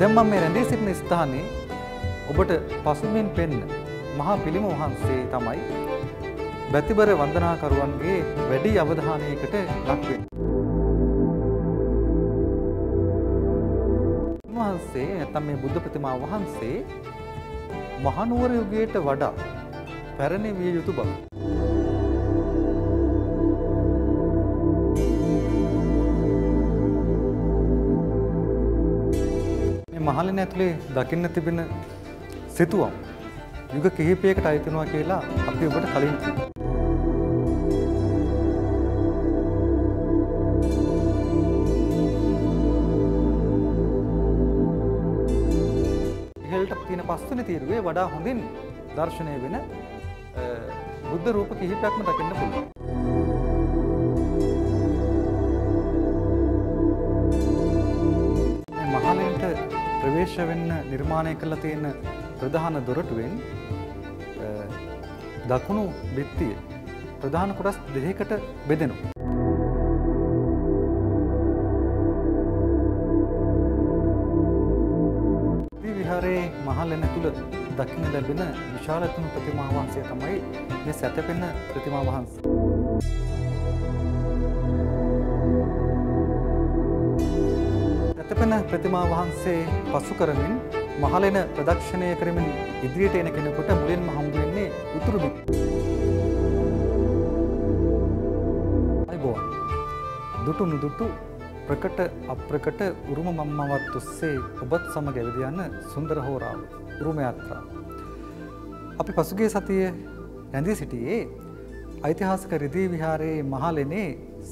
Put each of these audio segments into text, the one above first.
දැන් මම මේ රැඳී සිටින ස්ථානයේ ඔබට පසුබිමින් පෙන්න මහා පිළිම වහන්සේ තමයි බැතිබර වන්දනාකරුවන්ගේ වැඩි අවධානයකට ලක් වෙන්නේ. වහන්සේ නැත්නම් මේ බුද්ධ ප්‍රතිමා වහන්සේ මහනුවර යුගයට වඩා පැරණි විය යුතු බව නාලන ඇතුලේ දකින්න තිබෙන සිතුවම් යුග කිහිපයකට අයිතිනවා කියලා අපි ඔබට කලින් ඉහළට තියෙන පස්වෙනි තීරුවේ වඩා හොඳින් දර්ශනය වෙන බුද්ධ රූප කිහිපයක්ම දකින්න පුළුවන්. ප්‍රවේශ වෙන්න නිර්මාණය කරලා තියෙන ප්‍රධාන දොරටුවෙන් දකුණු බිත්තිය ප්‍රධාන කොටස් දෙකකට බෙදෙනවා. විහාරයේ මහලෙන තුල දකින්න ලැබෙන විශාලතම ප්‍රතිමා වහන්සේ තමයි මේ සැතපෙන ප්‍රතිමා වහන්සේ. සැතපෙන ප්‍රතිමා වහන්සේ පසු කරමින් මහලෙන ප්‍රදක්ෂණය කරමින් ඉදිරියට එන කෙනෙකුට මුලින්ම හම්බ වෙන්නේ උතුරු බිම්. අයිබෝන්. දුටුනු දුටු ප්‍රකට අප්‍රකට උරුම මම්මවත් ඔස්සේ ඔබත් සමග ඇවිද යන සුන්දර හෝරාව උරුම යාත්‍රා. අපි පසුගිය සතියේ රැඳී සිටියේ ඓතිහාසික රිදී විහාරයේ මහලෙනේ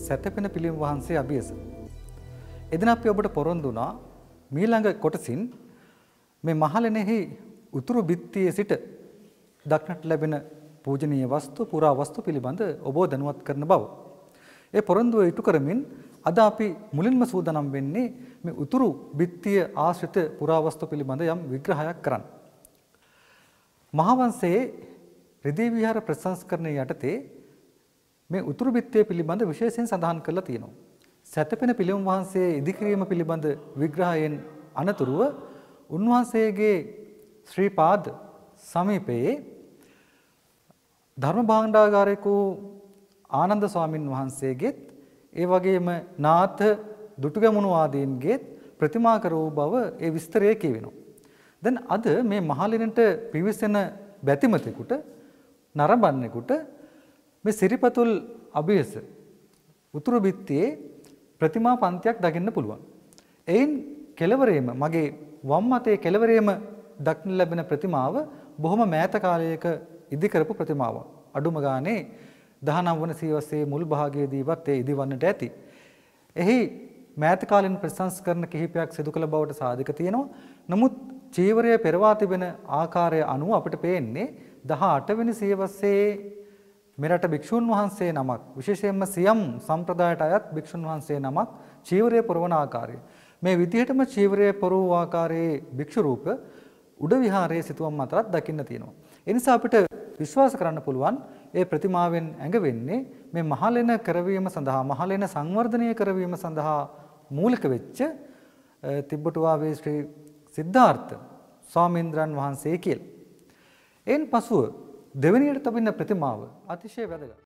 සැතපෙන පිළිම වහන්සේ අභියස එදින අපි ඔබට පොරොන්දු වුණා මීළඟ කොටසින් මේ මහලෙනෙහි උතුරු බිත්තියේ සිට දක්නට ලැබෙන පූජනීය වස්තු පුරා වස්තු පිළිබඳ ඔබ දැනුවත් කරන බව. ඒ පොරොන්දුව ඉටු කරමින් අද අපි මුලින්ම සූදානම් වෙන්නේ මේ උතුරු බිත්තිය ආශ්‍රිත පුරාවස්තු පිළිබඳ යම් විග්‍රහයක් කරන්න. මහාවංශයේ රිදී විහාර ප්‍රසංස්කරණය යටතේ මේ උතුරු බිත්තිය පිළිබඳ විශේෂයෙන් සඳහන් කරලා තියෙනවා. සැතපෙන පිළිම වහන්සේ ඉදිකිරීම පිළිබඳ විග්‍රහයෙන් අනතුරුව උන්වහන්සේගේ ශ්‍රීපාද සමීපයේ ධර්ම භාණ්ඩාගාරයක වූ ආනන්ද ස්වාමින් වහන්සේගෙත් ඒ වගේම නාථ දුටුගැමුණු ආදීන්ගේත් ප්‍රතිමා කරවූ බව ඒ විස්තරය කියවෙනවා. දැන් අද මේ මහලිනට පිවිසෙන බැතිමතෙකුට නරඹන්නෙකුට මේ සිරිපතුල් අභියස උතුරු බිත්තියේ ප්‍රතිමා පන්තියක් දකින්න පුළුවන්. එයින් කෙලවරේම මගේ වම් අතේ කෙලවරේම දක්න ලැබෙන ප්‍රතිමාව බොහොම මෑත කාලයක ඉදිකරපු ප්‍රතිමාවක්. අඩුම ගානේ 19 වන සියවසේ මුල් භාගයේදීවත් ඒ ඉදිවන්නට ඇති. එහි මෑත කාලින් ප්‍රතිසංස්කරණ කිහිපයක් සිදු කළ බවට සාධක තියෙනවා. නමුත් චීවරය පෙරවා තිබෙන ආකාරය අනුව අපිට පේන්නේ 18 වෙනි සියවසේ මෙරට භික්ෂූන් වහන්සේ නමක් විශේෂයෙන්ම සියම් සම්ප්‍රදායට අයත් භික්ෂූන් වහන්සේ නමක් චීවරය පුරවන ආකාරය මේ විදිහටම චීවරය පුරවූ ආකාරයේ භික්ෂු රූප උඩ විහාරයේ සිතුවම් අතරත් දකින්න තියෙනවා. ඒ නිසා අපිට විශ්වාස කරන්න පුළුවන් ඒ ප්‍රතිමාවෙන් ඇඟ වෙන්නේ මේ මහලෙන කරවීම සඳහා මහලෙන සංවර්ධනය කරවීම සඳහා මූලික වෙච්ච තිබ්බටුවාවේ ශ්‍රී සිද්ධාර්ථ ස්වාමීන්ද්‍රයන් වහන්සේ කියලා. එන් පසුව දෙවැනියට තබින්න ප්‍රතිමාව අතිශය වැදගත්.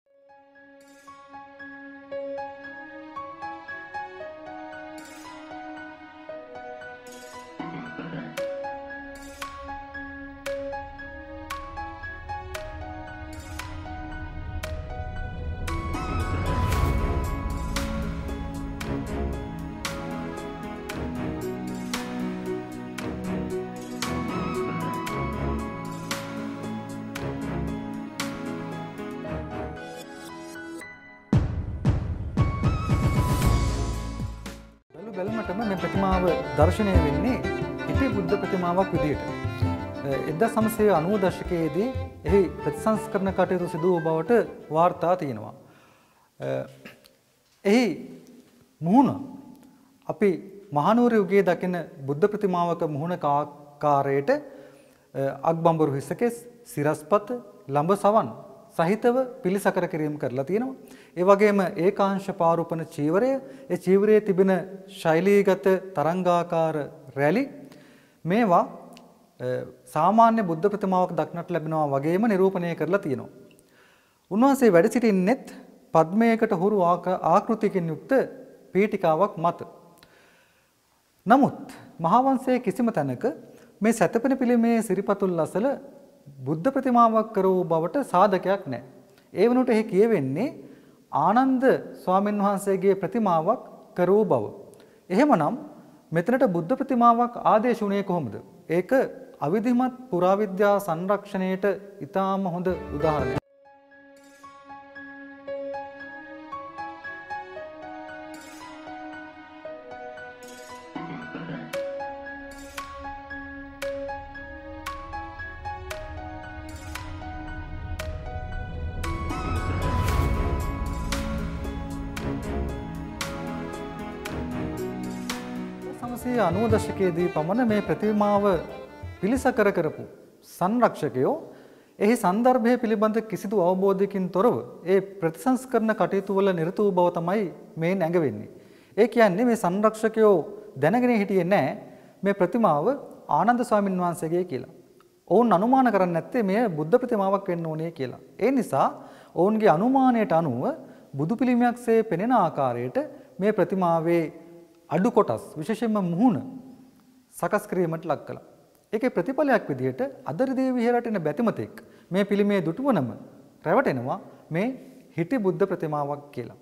පෝෂණය වෙන්නේ හිටි බුද්ධ ප්‍රතිමාවක් විදියට. එදා සමසේ අනුව දශකයේදී එහි ප්‍රතිසංස්කරණ කටයුතු සිදුව බවට වාර්තා තියෙනවා. එහි මුහුණ අපි මහනුවර යුගයේ දකින බුද්ධ ප්‍රතිමාවක මුහුණ කාකාරයට අක්බඹරු හිසකෙස් සිරස්පත ලඹ සවන් සහිතව පිළිසකර කිරීම කරලා තියෙනවා. ඒ වගේම ඒකාංශ පාරුපන චීවරය, ඒ චීවරයේ තිබෙන ශෛලීගත තරංගාකාර රැලි මේවා සාමාන්‍ය බුද්ධ ප්‍රතිමාවක් දක්නට ලැබෙනවා වගේම නිරූපණය කරලා තියෙනවා. උන්වහන්සේ වැඩ සිටින්නෙත් පද්මයකට හුරු ආකෘතියකින් යුක්ත පීඨිකාවක් මත. නමුත් මහාවංශයේ කිසිම තැනක මේ සැතපෙන පිළිමේ සිරිපතුල් අසල බුද්ධ ප්‍රතිමාවක් කරවූ බවට සාධකයක් නෑ. ඒ වනට එහි කියවෙන්නේ ආනන්ද ස්වාමීන් වහන්සේගේ ප්‍රතිමාවක් කරවූ බව. එහෙමනම් මෙතනට බුද්ධ ප්‍රතිමාවක් ආදේශ වුණේ කොහොමද. ඒක අවිධිමත් පුරාවිද්‍යා සංරක්ෂණයට ඉතාම හොඳ උදාහරණයක්. අනූ දශකයේදී පමණ මේ ප්‍රතිමාව පිළිසකර කරපු සංරක්ෂකයෝ එහි සන්දර්භය පිළිබඳ කිසිදු අවබෝධයකින් තොරව ඒ ප්‍රතිසංස්කරණ කටයුතු වල නිරත වූ බව තමයි මේ නැඟවෙන්නේ. ඒ කියන්නේ මේ සංරක්ෂකයෝ දැනගෙන හිටියේ නැහැ මේ ප්‍රතිමාව ආනන්ද ස්වාමීන් වහන්සේගේ කියලා. ඔවුන් අනුමාන කරන්නේ නැත්තේ මේ බුද්ධ ප්‍රතිමාවක් වෙන්න ඕනේ කියලා. ඒ නිසා ඔවුන්ගේ අනුමානයට අනුව බුදු පිළිමයක්සේ පෙනෙන ආකාරයට මේ ප්‍රතිමාවේ අඩු කොටස් විශේෂයෙන්ම මුහුණ සකස් කිරීමට ලක් කළා. ඒකේ ප්‍රතිඵලයක් විදිහට අදරිදේ විහාරයට එන බැතිමතෙක් මේ පිළිමේ දුටුවනම රැවටෙනවා මේ හිටි බුද්ධ ප්‍රතිමාවක් කියලා.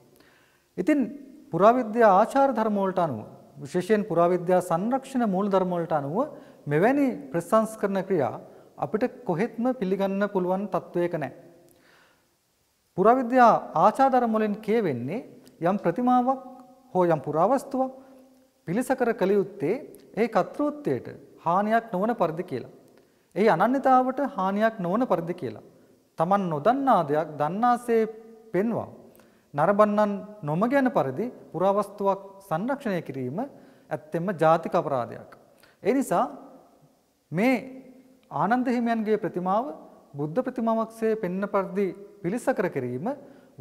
ඉතින් පුරාවිද්‍යා ආචාර ධර්ම වලට අනුව විශේෂයෙන් පුරාවිද්‍යා සංරක්ෂණ මූලධර්ම වලට අනුව මෙවැනි ප්‍රසංස්කරණ ක්‍රියා අපිට කොහෙත්ම පිළිගන්න පුළුවන් තත්වයක නැහැ. පුරාවිද්‍යා ආචාර ධර්ම වලින් කියවෙන්නේ යම් ප්‍රතිමාවක් හෝ යම් පුරාවස්තුවක් පිළිසකර කළ යුත්තේ ඒ කර්තෘත්වයට හානියක් නොවන පරිදි කියලා. ඒ අනන්‍යතාවට හානියක් නොවන පරිදි කියලා. Taman නොදන්නා දෙයක් දන්නාසේ පෙන්වා නරඹන්නන් නොමග යන පරිදි පුරාවස්තුවක් සංරක්ෂණය කිරීම ඇත්තෙන්ම ජාතික අපරාධයක්. ඒ නිසා මේ ආනන්ද හිමියන්ගේ ප්‍රතිමාව බුද්ධ ප්‍රතිමාවක්සේ පෙන්න පරිදි පිළිසකර කිරීම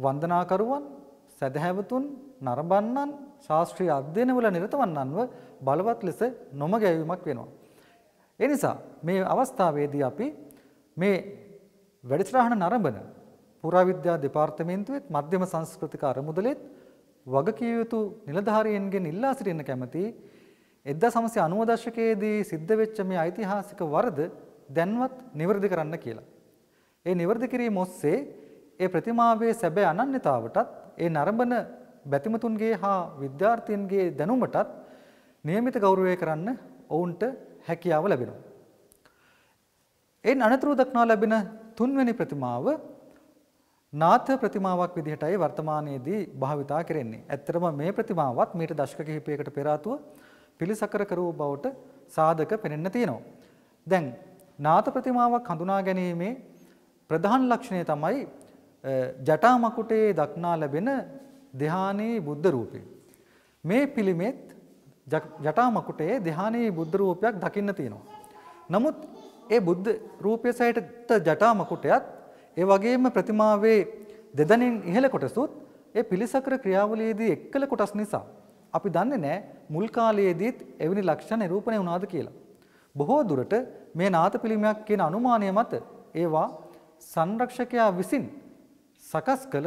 වන්දනාකරුවන් සදහැවතුන් නරඹන්නන් ශාස්ත්‍රීය අධ්‍යයනවල නිරතවන්නන්ව බලවත් ලෙස නොමග යැවීමක් වෙනවා. ඒ නිසා මේ අවස්ථාවේදී අපි මේ වැඩසටහන නරඹන පුරාවිද්‍යා දෙපාර්තමේන්තුවෙත් මධ්‍යම සංස්කෘතික අරමුදලෙත් වගකිය යුතු නිලධාරියන්ගෙන් ඉල්ලා සිටින්න කැමති 1990 දශකයේදී සිද්ධ වෙච්ච මේ ඓතිහාසික වරද දැන්වත් નિවර්ධි කරන්න කියලා. ඒ નિවර්ධි කිරීම ඔස්සේ ඒ ප්‍රතිමාවේ සැබෑ අනන්‍යතාවටත් ඒ නරඹන බැතිමතුන්ගේ හා විද්‍යාර්ථීන්ගේ දැනුමටත් નિયમિત ගෞරවය කරන්න ඔවුන්ට හැකියාව ලැබෙනවා. එයින් අනතුරු දක්නා ලැබෙන තුන්වැනි ප්‍රතිමාව නාථ ප්‍රතිමාවක් විදිහටයි වර්තමානයේදී භාවිතා කරන්නේ. ඇත්තටම මේ ප්‍රතිමාවත් මීට දශක කිහිපයකට පෙර ආතුව පිළිසකර කරවූ බවට සාධක පෙනෙන්න තියෙනවා. දැන් නාථ ප්‍රතිමාවක් හඳුනා ගැනීමේ ප්‍රධාන ලක්ෂණය තමයි ජටා මකුටේ දක්නා ලැබෙන ධ්‍යානයේ බුද්ධ රූපය. මේ පිළිමෙත් ජටා මකුටේ ධ්‍යානයේ බුද්ධ රූපයක් දකින්න තියෙනවා. නමුත් ඒ බුද්ධ රූපය සහිත ජටා මකුටයත් ඒ වගේම ප්‍රතිමාවේ දෙදැනින් ඉහළ කොටසුත් ඒ පිළිසකර ක්‍රියාවලියේදී එක්කල කොටස් නිසා අපි දන්නේ නැහැ මුල් කාලයේදීත් එවැනි ලක්ෂණ නිරූපණය වුණාද කියලා. බොහෝ දුරට මේ නාත පිළිමයක් කියන අනුමානය මත ඒවා සංරක්ෂකයා විසින් සකස් කළ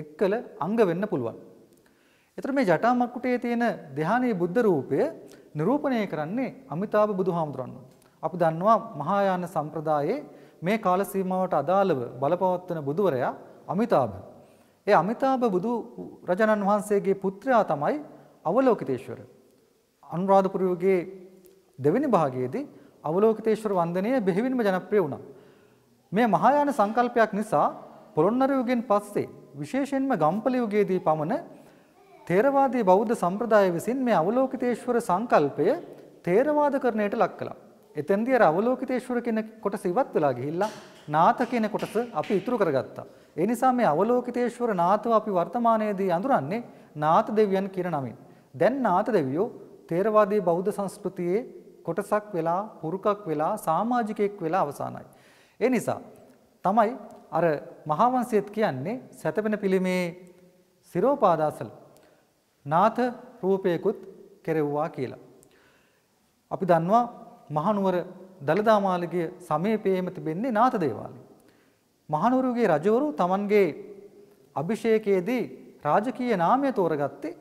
එක් කළ අංග වෙන්න පුළුවන්. එතර මේ ජටා මක්කුටේ තියෙන දෙහානී බුද්ධ රූපය නිරූපණය කරන්නේ අමිතාභ බුදුහාමුදුරන්. අපි දන්නවා මහායාන සම්ප්‍රදායේ මේ කාල සීමාවට අදාළව බලපවත්වන බුදුවරයා අමිතාභ. ඒ අමිතාභ බුදු රජාණන් වහන්සේගේ පුත්‍රයා තමයි අවලෝකිතේශ්වර. අනුරාධපුර යුගයේ දෙවෙනි භාගයේදී අවලෝකිතේශ්වර වන්දනය බෙහෙවින්ම ජනප්‍රිය වුණා. මේ මහායාන සංකල්පයක් නිසා පොළොන්නරු යුගයෙන් පස්සේ විශේෂයෙන්ම ගම්පල යුගයේදී පමණ තේරවාදී බෞද්ධ සම්ප්‍රදාය විසින් මේ අවලෝකිතේශ්වර සංකල්පය තේරවාදකරණයට ලක් කළා. එතෙන්දී අර අවලෝකිතේශ්වර කියන කොටස ඉවත් වෙලා ගිහිල්ලා නාථ කියන කොටස අපි ඉතුරු කරගත්තා. ඒ නිසා මේ අවලෝකිතේශ්වර නාථව අපි වර්තමානයේදී අඳුරන්නේ නාථ දෙවියන් කියන නමින්. දැන් නාථ දෙවියෝ තේරවාදී බෞද්ධ සංස්කෘතියේ කොටසක් වෙලා පුරුකක් වෙලා සමාජිකයෙක් වෙලා අවසానයි. ඒ නිසා තමයි අර මහාවංශයේත් කියන්නේ සැතපෙන පිළිමේ සිරෝපාදාසල නාථ රූපයකුත් කෙරෙව්වා කියලා. අපි දන්නවා මහනුවර දලදා මාලිගය සමීපයේම තිබෙන්නේ නාථ දේවාලය. මහනුවරගේ රජවරු Tamanගේ අභිෂේකයේදී රාජකීය නාමය තෝරගත්තේ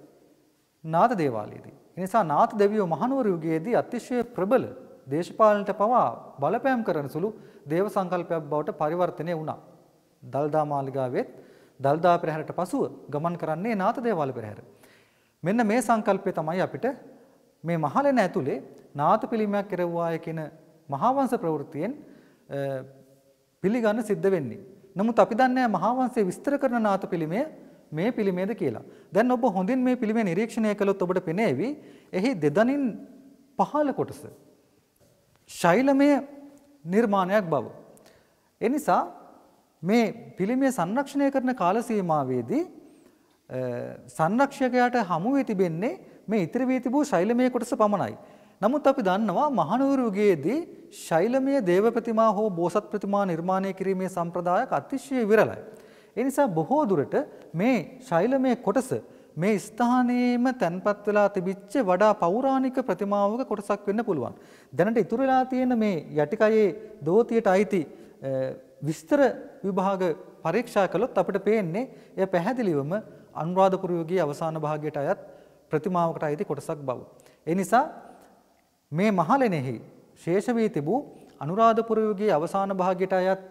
නාථ දේවාලයේදී. එනිසා නාථ දෙවියෝ මහනුවර යුගයේදී අතිශය ප්‍රබල දේශපාලනට පවා බලපෑම් කරන සුළු දේව සංකල්පයක් බවට පරිවර්තනය වුණා. දල්දා මාලිගාවෙත් දල්දා පෙරහැරට පසුව ගමන් කරන්නේ නාථදේවාල පෙරහැර. මෙන්න මේ සංකල්පය තමයි අපිට මේ මහලෙන ඇතුලේ නාථ පිළිමයක් කෙරෙව්වාය කියන මහාවංශ ප්‍රවෘත්තියෙන් පිළිගන්න සිද්ධ වෙන්නේ. නමුත් අපි දන්නේ මහාවංශයේ විස්තර කරන නාථ පිළිමය මේ පිළිමේද කියලා. දැන් ඔබ හොඳින් මේ පිළිමය නිරීක්ෂණය කළොත් ඔබට පෙනේවි එහි දෙදනින් පහළ කොටස ශෛලමය නිර්මාණයක් බව. එනිසා මේ පිළිමය සංරක්ෂණය කරන කාලසීමාවේදී සංරක්ෂකයාට හමු වී තිබෙන්නේ මේ ඉතිරි වී තිබූ ශෛලමය කොටස පමණයි. නමුත් අපි දන්නවා මහනුවරුගේදී ශෛලමය දේව ප්‍රතිමා හෝ බෝසත් ප්‍රතිමා නිර්මාණය කිරීමේ සම්ප්‍රදායක් අතිශය විරලයි. ඒ නිසා බොහෝ දුරට මේ ශෛලමය කොටස මේ ස්ථානයේම තැන්පත් වෙලා තිබිච්ච වඩා පෞරාණික ප්‍රතිමාවක කොටසක් වෙන්න පුළුවන්. දැනට ඉතුරු වෙලා තියෙන මේ යටිකයේ දෝතියට අයිති විස්තර විභාග පරීක්ෂා කළොත් අපිට පේන්නේ එය පැහැදිලිවම අනුරාධපුර යුගයේ අවසාන භාගයට අයත් ප්‍රතිමාවකට අයිති කොටසක් බව. ඒ නිසා මේ මහලෙනෙහි ශේෂ වී තිබූ අනුරාධපුර යුගයේ අවසාන භාගයට අයත්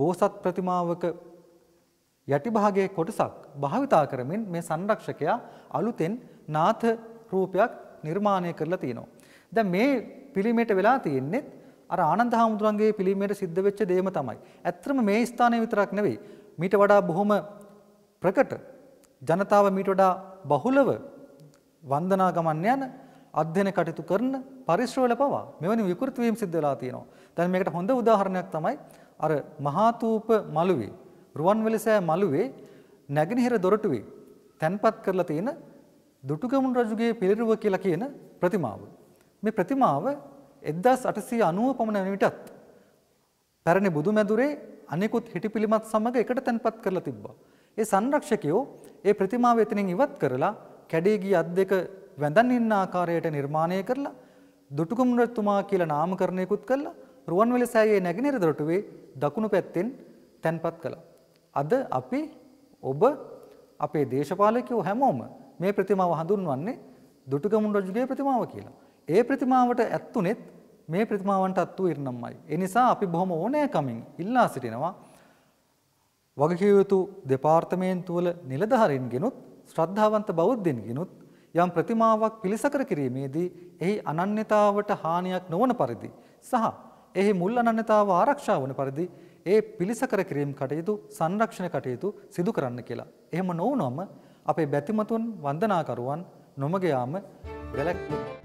බෝසත් ප්‍රතිමාවක යටිභාගයේ කොටසක් භාවිතා කරමින් මේ සංරක්ෂකයා අලුතෙන් නාථ රූපයක් නිර්මාණය කරලා තියෙනවා. දැන් මේ පිළිමයට වෙලා තියෙන්නේ අර ආනන්ද හාමුදුරන්ගේ පිළිමයට සිද්ධ වෙච්ච දේම තමයි. ඇත්තම මේ ස්ථානය විතරක් නෙවෙයි. මීට වඩා බොහොම ප්‍රකට ජනතාව මීට වඩා බහුලව වන්දනා ගමන් යන අධ්‍යයන කටයුතු කරන පරිශ්‍රවල පවා මෙවැනි විකෘති වීම් සිද්ධ වෙලා තියෙනවා. දැන් මේකට හොඳ උදාහරණයක් තමයි අර මහාතූප මළුවේ රුවන්වැලිසෑය මළුවේ නැගෙනහිර දොරටුවේ තැන්පත් කරලා තියෙන දුටුගැමුණු රජුගේ පිළිරුව කියලා කියන ප්‍රතිමාව. මේ ප්‍රතිමාව එදදස් අටසය අනුව පමණ විටත් පැරණි බුදු මැදුරේ අනෙකුත් හිටි පිළිමත් සමඟ එකට තැන්පත් කරලා තිබ්බා. ඒ සංරක්ෂකයෝ ඒ ප්‍රතිමාව එතනින් ඉවත් කරලා කැඩේගී අත් දෙක වැඳන් ඉන්න ආකාරයට නිර්මාණය කරලා දුටුකුමරතුමා කියලා නාමකරණයකුත් කරලා රුවන්වැලි සෑයේ නැගෙනහිර දොරටුවේ දකුණු පැත්තෙන් තැන්පත් කළා. අද අපි ඔබ අපේ දේශපාලකයෝ හැමෝම මේ ප්‍රතිමාව හඳුන්වන්නේ දුටුගමුණ රජුගේ ප්‍රතිමාව කියලා. ඒ ප්‍රතිමාවට ඇත්තුනෙත් මේ ප්‍රතිමාවන්ටත් වූ ඉරණම්මයි. ඒ නිසා අපි බොහොම ඕනෑකමින් ඉල්ලා සිටිනවා වගකිව යුතු දෙපාර්තමේන්තුවල නිලධාරීන්ගෙනුත් ශ්‍රද්ධාවන්ත බෞද්ධයින්ගෙනුත් යම් ප්‍රතිමාවක් පිළිසකර කිරීමේදී එහි අනන්‍යතාවට හානියක් නොවන පරිදි සහ එහි මුල් අනන්‍යතාව ආරක්ෂා වන පරිදි ඒ පිළිසකර කිරීම කටයුතු සංරක්ෂණ කටයුතු සිදු කරන්න කියලා. එහෙම නොවුනොම අපේ බැතිමතුන් වන්දනාකරුවන් නොමගයාම වැලැක්වෙනවා.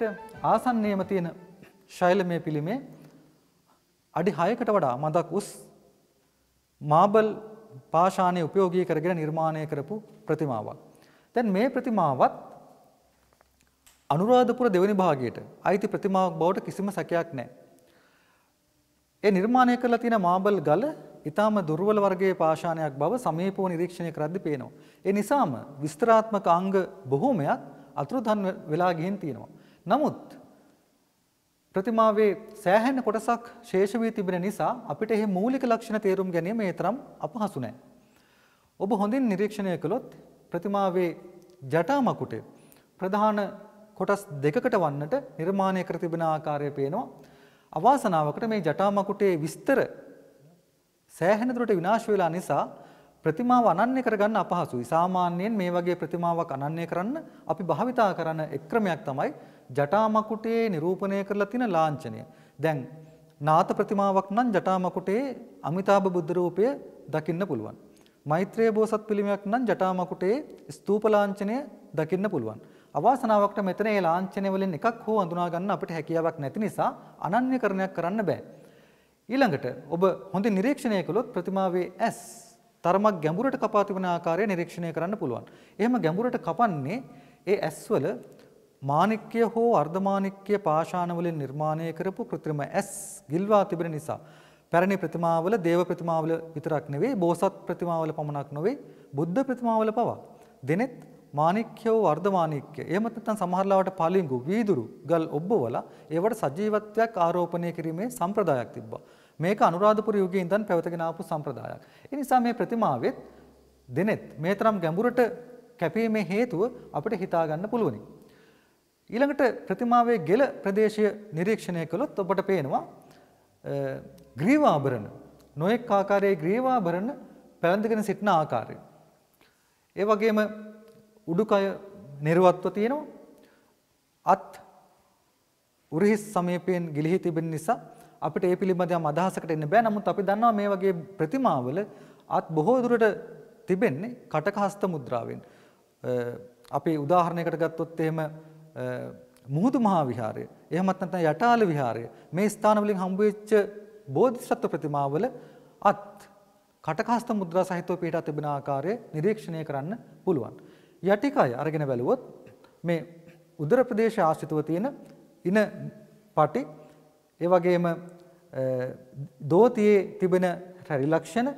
වාරයට ආසන්නයේම තියෙන ශෛලමය පිළිමේ අඩි 6කට වඩා මදක් උස් මාබල් පාෂාණය උපයෝගී කරගෙන නිර්මාණය කරපු ප්‍රතිමාවක්. දැන් මේ ප්‍රතිමාවත් අනුරාධපුර දෙවනි භාගයට අයිති ප්‍රතිමාවක් බවට කිසිම සැකයක් නැහැ. ඒ නිර්මාණය කරලා තියෙන මාබල් ගල ඊටාම දුර්වල වර්ගයේ පාෂාණයක් බව සමීපව නිරීක්ෂණය කරද්දී පේනවා. ඒ නිසාම විස්තරාත්මක අංග බොහෝමයක් අතුරුදහන් වෙලා ගිහින් තියෙනවා. නමුත් ප්‍රතිමාවේ සෑහෙන කොටසක් ශේෂ වී තිබෙන නිසා අපිට එහි මූලික ලක්ෂණ තේරුම් ගැනීම ඒ තරම් අපහසු නැහැ. ඔබ හොඳින් නිරීක්ෂණය කළොත් ප්‍රතිමාවේ ජටා මකුටේ ප්‍රධාන කොටස් දෙකකට වන්නට නිර්මාණය කර තිබෙන ආකාරය පේනවා. අවාසනාවකට මේ ජටා මකුටේ විස්තර සෑහෙන දුරට විනාශ වෙලා නිසා ප්‍රතිමාව අනන්‍ය කරගන්න අපහසුයි. සාමාන්‍යයෙන් මේ වගේ ප්‍රතිමාවක් අනන්‍ය කරන්න අපි භාවිතා කරන එක්‍රමයක් තමයි ජටාමකුටේ නිරූපණය කරලා තියෙන ලාංඡනය. දැන් නාත ප්‍රතිමාවක් නම් ජටාමකුටේ අමිතාභ බුද්ධ රූපය දකින්න පුළුවන්. මෛත්‍රී බෝසත් පිළිමයක් නම් ජටාමකුටේ ස්තූප ලාංඡනය දකින්න පුළුවන්. අවාසනාවකට මෙතන මේ ලාංඡනය වලින් එකක් හෝ අඳුනා ගන්න අපිට හැකියාවක් නැති නිසා අනන්‍යකරණයක් කරන්න බෑ. ඊළඟට ඔබ හොඳින් නිරීක්ෂණය කළොත් ප්‍රතිමාවේ ඇස් තරමක් ගැඹුරට කපා තිබෙන ආකාරය නිරීක්ෂණය කරන්න පුළුවන්. එහෙම ගැඹුරට කපන්නේ ඒ ඇස්වල මාණික්‍ය හෝ අර්ධමාණික්‍ය පාෂාණ වලින් නිර්මාණය කරපු કૃත්‍රිම ඇස් ගිල්වා තිබෙන නිසා පැරණි ප්‍රතිමාවල දේව ප්‍රතිමාවල විතරක් නෙවෙයි බෝසත් ප්‍රතිමාවල පමණක් නොවේ බුද්ධ ප්‍රතිමාවල පවා දෙනෙත් මාණික්‍ය හෝ අර්ධමාණික්‍ය එහෙමත් නැත්නම් සමහරලාවට පලිඟු වීදුරු ගල් ඔබ්බවලා ඒවට සජීවත්වයක් ආරෝපණය කිරීමේ සම්ප්‍රදායක් තිබ්බා. මේක අනුරාධපුර යුගයේ ඉඳන් පැවතගෙන ආපු සම්ප්‍රදායක්. ඒ නිසා මේ ප්‍රතිමාවෙත් දෙනෙත් මේ තරම් ගැඹුරට කැපීමේ හේතුව අපිට හිතා ගන්න පුළුවනි. ඊළඟට ප්‍රතිමාවේ ගෙල ප්‍රදේශය නිරීක්ෂණය කළොත් ඔබට පේනවා ග්‍රීවාභරණ නොඑක් ආකාරයේ ග්‍රීවාභරණ පැවැඳගෙන සිටින ආකාරය. ඒ වගේම උඩුකය නිර්වත්ව තියෙනවා. අත් උරහිස් සමීපයෙන් ගිලිහි තිබෙන නිසා අපිට ඒ පිළිබඳ යම් අදහසකට එන්න බෑ. නමුත් අපි දන්නවා මේ වගේ ප්‍රතිමාවල අත් බොහෝ දුරට තිබෙන්නේ කටක හස්ත මුද්‍රාවෙන්. අපි උදාහරණයකට ගත්තොත් එහෙම මුහුදු මහා විහාරය, එහෙමත් නැත්නම් යටාල විහාරය මේ ස්ථානවලින් හම්බෙච්ච බෝධිසත්ව ප්‍රතිමාවල අත් කටකහස්ත මුද්‍රා සහිතව පිටා තිබෙන ආකාරය නිරීක්ෂණය කරන්න පුළුවන්. යටිකය අරගෙන බැලුවොත් මේ උදර ප්‍රදේශ ආශ්‍රිතව තියෙන ඉන පටි ඒ වගේම දෝතියේ තිබෙන පරිලක්ෂණ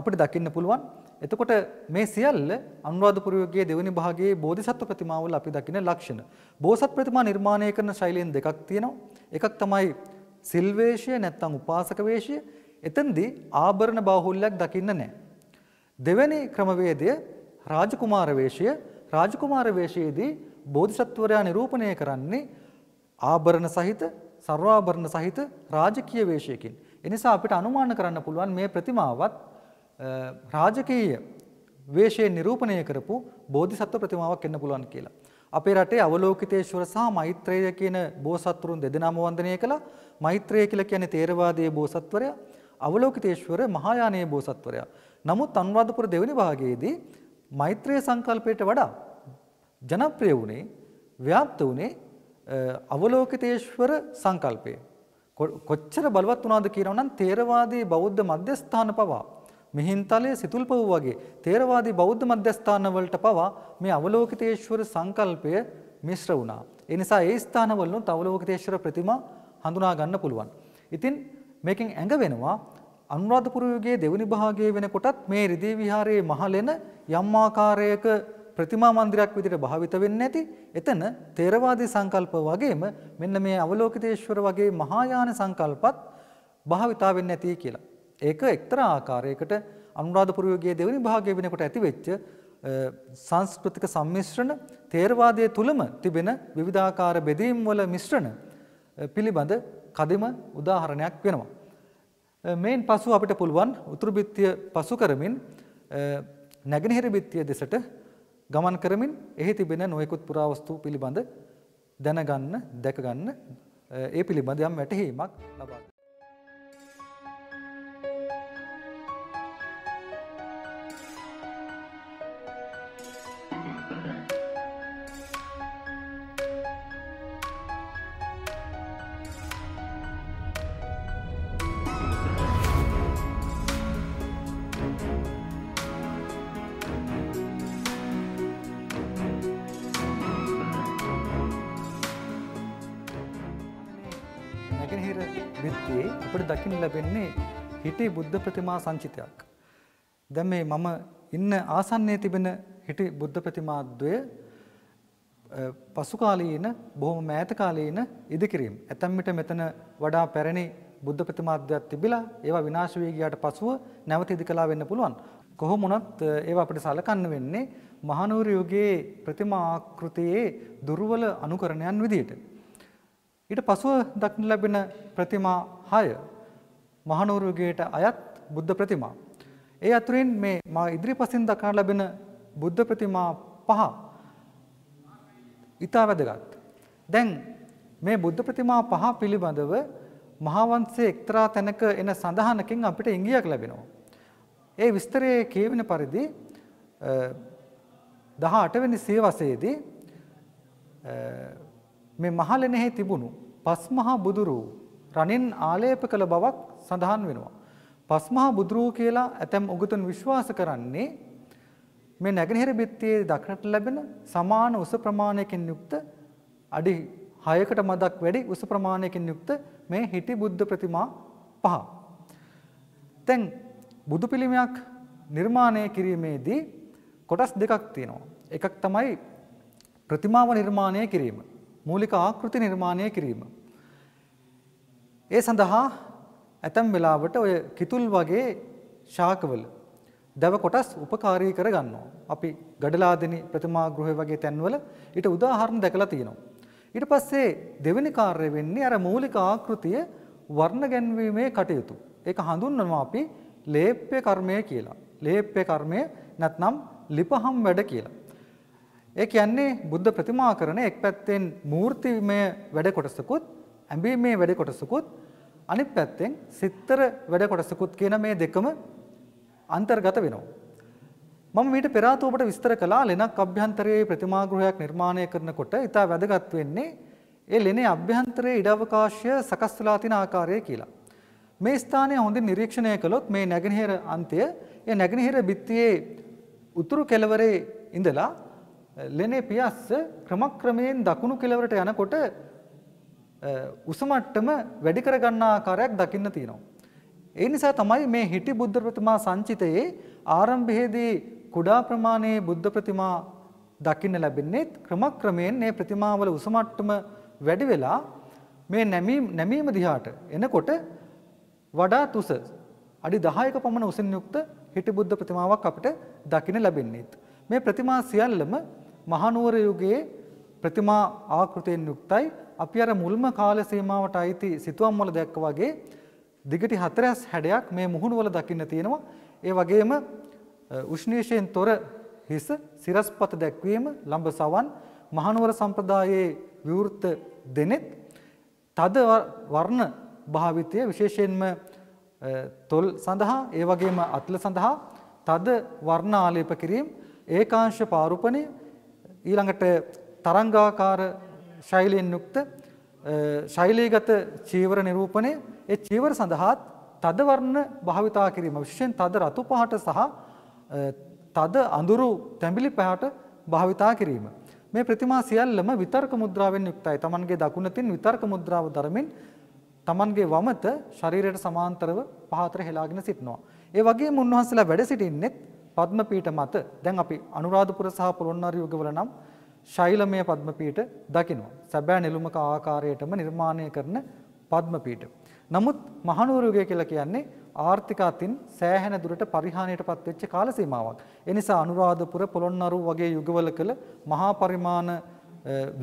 අපිට දකින්න පුළුවන්. එතකොට මේ සියල්ල අනුරාධපුර යුගයේ දෙවෙනි භාගයේ බෝධිසත්ව ප්‍රතිමාවල අපි දකින ලක්ෂණ. බෝසත් ප්‍රතිමා නිර්මාණය කරන ශෛලීන් දෙකක් තියෙනවා. එකක් තමයි සිල්වේශය නැත්නම් උපාසක වේශය. එතෙන්දී ආභරණ බාහුල්‍යයක් දකින්න නැහැ. දෙවෙනි ක්‍රමවේදය රාජකුමාර වේශය. රාජකුමාර වේශයේදී බෝධිසත්වරයා නිරූපණය කරන්නේ ආභරණ සහිත සර්වාභරණ සහිත රාජකීය වේශයකින්. එනිසා අපිට අනුමාන කරන්න පුළුවන් මේ ප්‍රතිමාවත් රාජකීය වේශයෙන් නිරූපණය කරපු බෝධිසත්ව ප්‍රතිමාවක් එන්න පුළුවන් කියලා. අපේ රටේ අවලෝකිතේශ්වර සහ මෛත්‍රේය කියන බෝසත්වරුන් දෙදෙනාම වන්දනය කළා. මෛත්‍රේය කියලා කියන්නේ තේරවාදයේ බෝසත්වරයා, අවලෝකිතේශ්වර මහායානයේ බෝසත්වරයා. නමුත් අනුරාධපුර දෙවනි භාගයේදී මෛත්‍රේය සංකල්පයට වඩා ජනප්‍රිය වුණේ, ව්‍යාප්ත වුණේ අවලෝකිතේශ්වර සංකල්පය. කොච්චර බලවත් වුණාද කියනවා නම් තේරවාදී බෞද්ධ මධ්‍යස්ථාන පවා මිහින්තලයේ සිතුල්පව් වගේ තේරවාදී බෞද්ධ මධ්‍යස්ථාන වලට පවා මේ අවලෝකිතේශ්වර සංකල්පය මිශ්‍ර වුණා. ඒ නිසා ඒ ස්ථානවලුත් අවලෝකිතේශ්වර ප්‍රතිමා හඳුනා ගන්න පුළුවන්. ඉතින් මේකෙන් ඇඟ වෙනවා අනුරාධපුර යුගයේ දෙවනි භාගයේ වෙනකොටත් මේ රිදී විහාරයේ මහලෙන යම් ආකාරයක ප්‍රතිමා මන්දිරයක් විදිහට භාවිත වෙන්නේ නැති එතන තේරවාදී සංකල්ප වගේම මෙන්න මේ අවලෝකිතේශ්වර වගේ මහායාන සංකල්පත් භාවිතා වෙන්නේ නැති කියලා. ඒක එක්තරා ආකාරයකට අනුරාධපුර යුගයේ දෙවෙනි භාගයේ වෙනකොට ඇතිවෙච්ච සංස්කෘතික සම්මිශ්‍රණ තේරවාදයේ තුලම තිබෙන විවිධාකාර බෙදීම් වල මිශ්‍රණ පිළිබඳ කදිම උදාහරණයක් වෙනවා. මේන් පසු අපිට පුළුවන් උතුරු බිත්තිය පසු කරමින් නැගෙනහිර බිත්තිය දෙසට ගමන් කරමින් එහි තිබෙන නොයෙකුත් පුරාවස්තු පිළිබඳ දැනගන්න දැකගන්න ඒ පිළිබඳ යම් වැටහීමක් ලබා ලැබෙන්නේ හිටි බුද්ධ ප්‍රතිමා සංචිතයක්. දැන් මේ මම ඉන්න ආසන්නයේ තිබෙන හිටි බුද්ධ ප්‍රතිමා ද්වය පසු කාලීන බොහොම මෑත කාලීන ඉදිකිරීම්. ඇතැම් විට මෙතන වඩා පැරණි බුද්ධ ප්‍රතිමා ද්වයක් තිබිලා ඒවා විනාශ වී ගියාට පසුව නැවත ඉදි කළා වෙන්න පුළුවන්. කොහොම වුණත් ඒවා අපිට සලකන්න වෙන්නේ මහනුවර යුගයේ ප්‍රතිමා ආකෘතියේ දුර්වල අනුකරණයන් විදිහට. ඊට පසුව දක්න ලැබෙන ප්‍රතිමා 6 මහනුවරුගේට අයත් බුද්ධ ප්‍රතිමා. ඒ අතුරෙන් මේ මා ඉදිරිපසින් දක්නා ලැබෙන බුද්ධ ප්‍රතිමා පහ ඉතා වැදගත්. දැන් මේ බුද්ධ ප්‍රතිමා පහ පිළිබඳව මහාවන්සේ එක්තරා තැනක එන සඳහනකින් අපිට ඉංගියක් ලැබෙනවා. ඒ විස්තරයේ කියවෙන පරිදි දහ අටවැනි සියවසේදී මේ මහලෙනෙහි තිබුණු පස්මහා බුදුරු රණින් ආලේප කළ බවක් සඳහන් වෙනවා. පස්මහා බුදුරුව කියලා ඇතැම් උගතුන් විශ්වාස කරන්නේ මේ නැගෙනහිර බිත්තියේ දක්නට ලැබෙන සමාන උස ප්‍රමාණයකින් යුක්ත අඩි 6කට මදක් වැඩි උස ප්‍රමාණයකින් යුක්ත මේ හිටි බුද්ධ ප්‍රතිමා පහ. දැන් බුදු පිළිමයක් නිර්මාණය කිරීමේදී කොටස් දෙකක් තියෙනවා. එකක් තමයි ප්‍රතිමාව නිර්මාණය කිරීම. මූලික ආකෘති නිර්මාණය කිරීම. ඒ සඳහා ඇතැම් වෙලාවට ඔය කිතුල් වගේ ශාකවල දැව කොටස් උපකාරී කර ගන්නවා. අපි ගඩලාදෙනි ප්‍රතිමා ගෘහය වගේ තැන්වල ඊට උදාහරණ දැකලා තියෙනවා. ඊට පස්සේ දෙවෙනි කාර්යය වෙන්නේ අර මූලික ආකෘතිය වර්ණ ගැන්වීමේ කටයුතු. ඒක හඳුන්වනවා අපි ලේප්‍ය කර්මය කියලා. ලේප්‍ය කර්මය නැත්නම් ලිපහම් වැඩ කියලා. ඒ කියන්නේ බුද්ධ ප්‍රතිමා කරන එක් පැත්තෙන් මූර්තිමය වැඩ කොටසකුත් ඇඹීමේ වැඩ කොටසකුත් අනිත් පැත්තෙන් සිත්තර වැඩ කොටසකුත් කියන මේ දෙකම අන්තර්ගත වෙනවා. මම මීට පෙර ආත ඔබට විස්තර කළා ලෙනක් අභ්‍යන්තරයේ ප්‍රතිමා ගෘහයක් නිර්මාණය කරනකොට ඊට වැදගත් වෙන්නේ ඒ ලෙනේ අභ්‍යන්තරයේ ඉඩ අවකාශය සකස් වෙලා තියෙන ආකාරය කියලා. මේ ස්ථානය හොඳින් නිරීක්ෂණය කළොත් මේ නැගෙනහිර අන්තය ඒ නැගෙනහිර බිත්තියේ උතුරු කෙළවරේ ඉඳලා ලෙනේ පියස්ස ක්‍රමක්‍රමයෙන් දකුණු කෙළවරට යනකොට උසමට්ටම වැඩි කරගන්න ආකාරයක් දකින්න තියෙනවා. ඒ නිසා තමයි මේ හිටි බුද්ධ ප්‍රතිමා සංචිතයේ ආරම්භයේදී කුඩා ප්‍රමාණයේ බුද්ධ ප්‍රතිමා දකින්න ලැබෙන්නේ ක්‍රමක්‍රමයෙන් මේ ප්‍රතිමාවල උසමට්ටම වැඩි වෙලා මේ නැමීම නැමීම දිහාට එනකොට වඩා තුස අඩි 10ක පමණ උසින් යුක්ත හිටි බුද්ධ ප්‍රතිමාවක් අපිට දකින්න ලැබෙන්නේ. මේ ප්‍රතිමා සියල්ලම මහනුවර යුගයේ ප්‍රතිමා ආකෘතියෙන් යුක්තයි. අපි අර මුල්ම කාල සීමාවට අයිති සිතුවම් වල දැක්ක වගේ දිගටි 40 මේ මුහුණු වල දකින්න තියෙනවා. ඒ වගේම උෂ්ණේෂයෙන් තොර හිස, සිරස්පත දැක්වීම, ලම්බ සවන්, මහනුවර සම්ප්‍රදායේ විවෘත දෙනෙත් තද වර්ණ භාවිතය විශේෂයෙන්ම තොල් සඳහා ඒ වගේම අත්ල සඳහා තද වර්ණ ආලේප කිරීම ඒකාංශ පාරුපණය ඊළඟට තරංගාකාර ශෛලයෙන් යුක්ත ශෛලීගත චීවර නිරූපණය ඒ චීවර සඳහාත් තද වර්ණ භාවිතා කිරීම විශේෂයෙන් තද රතු පහට සහ තද අඳුරු තැඹිලි පහට භාවිතා කිරීම මේ ප්‍රතිමා සියල්ලම විතර්ක මුද්‍රාවෙන් යුක්තයි. Tamanගේ දකුණතින් විතර්ක මුද්‍රාව දරමින් Tamanගේ වමත ශරීරයට සමාන්තරව පහතර හෙලාගෙන සිටිනවා. ඒ වගේම උන්වහන්සේලා වැඩ සිටින්නෙත් පద్ම පීඨ මත. දැන් අපි අනුරාධපුර සහ පොළොන්නරු යුගවල නම් ශෛලමය පද්මපීට දකිනවා. සැබෑ නෙළුමක ආකාරයටම නිර්මාණය කරන පද්මපීට. නමුත් මහනුවරුගය කියලා කියන්නේ ආර්ථික අතින් සෑහෙන දුරට පරිහානියට පත්වෙච්ච කාල සීමාවක්. ඒ නිසා අනුරාධපුර පොළොන්නරුව වගේ යුගවල කළ මහා පරිමාණ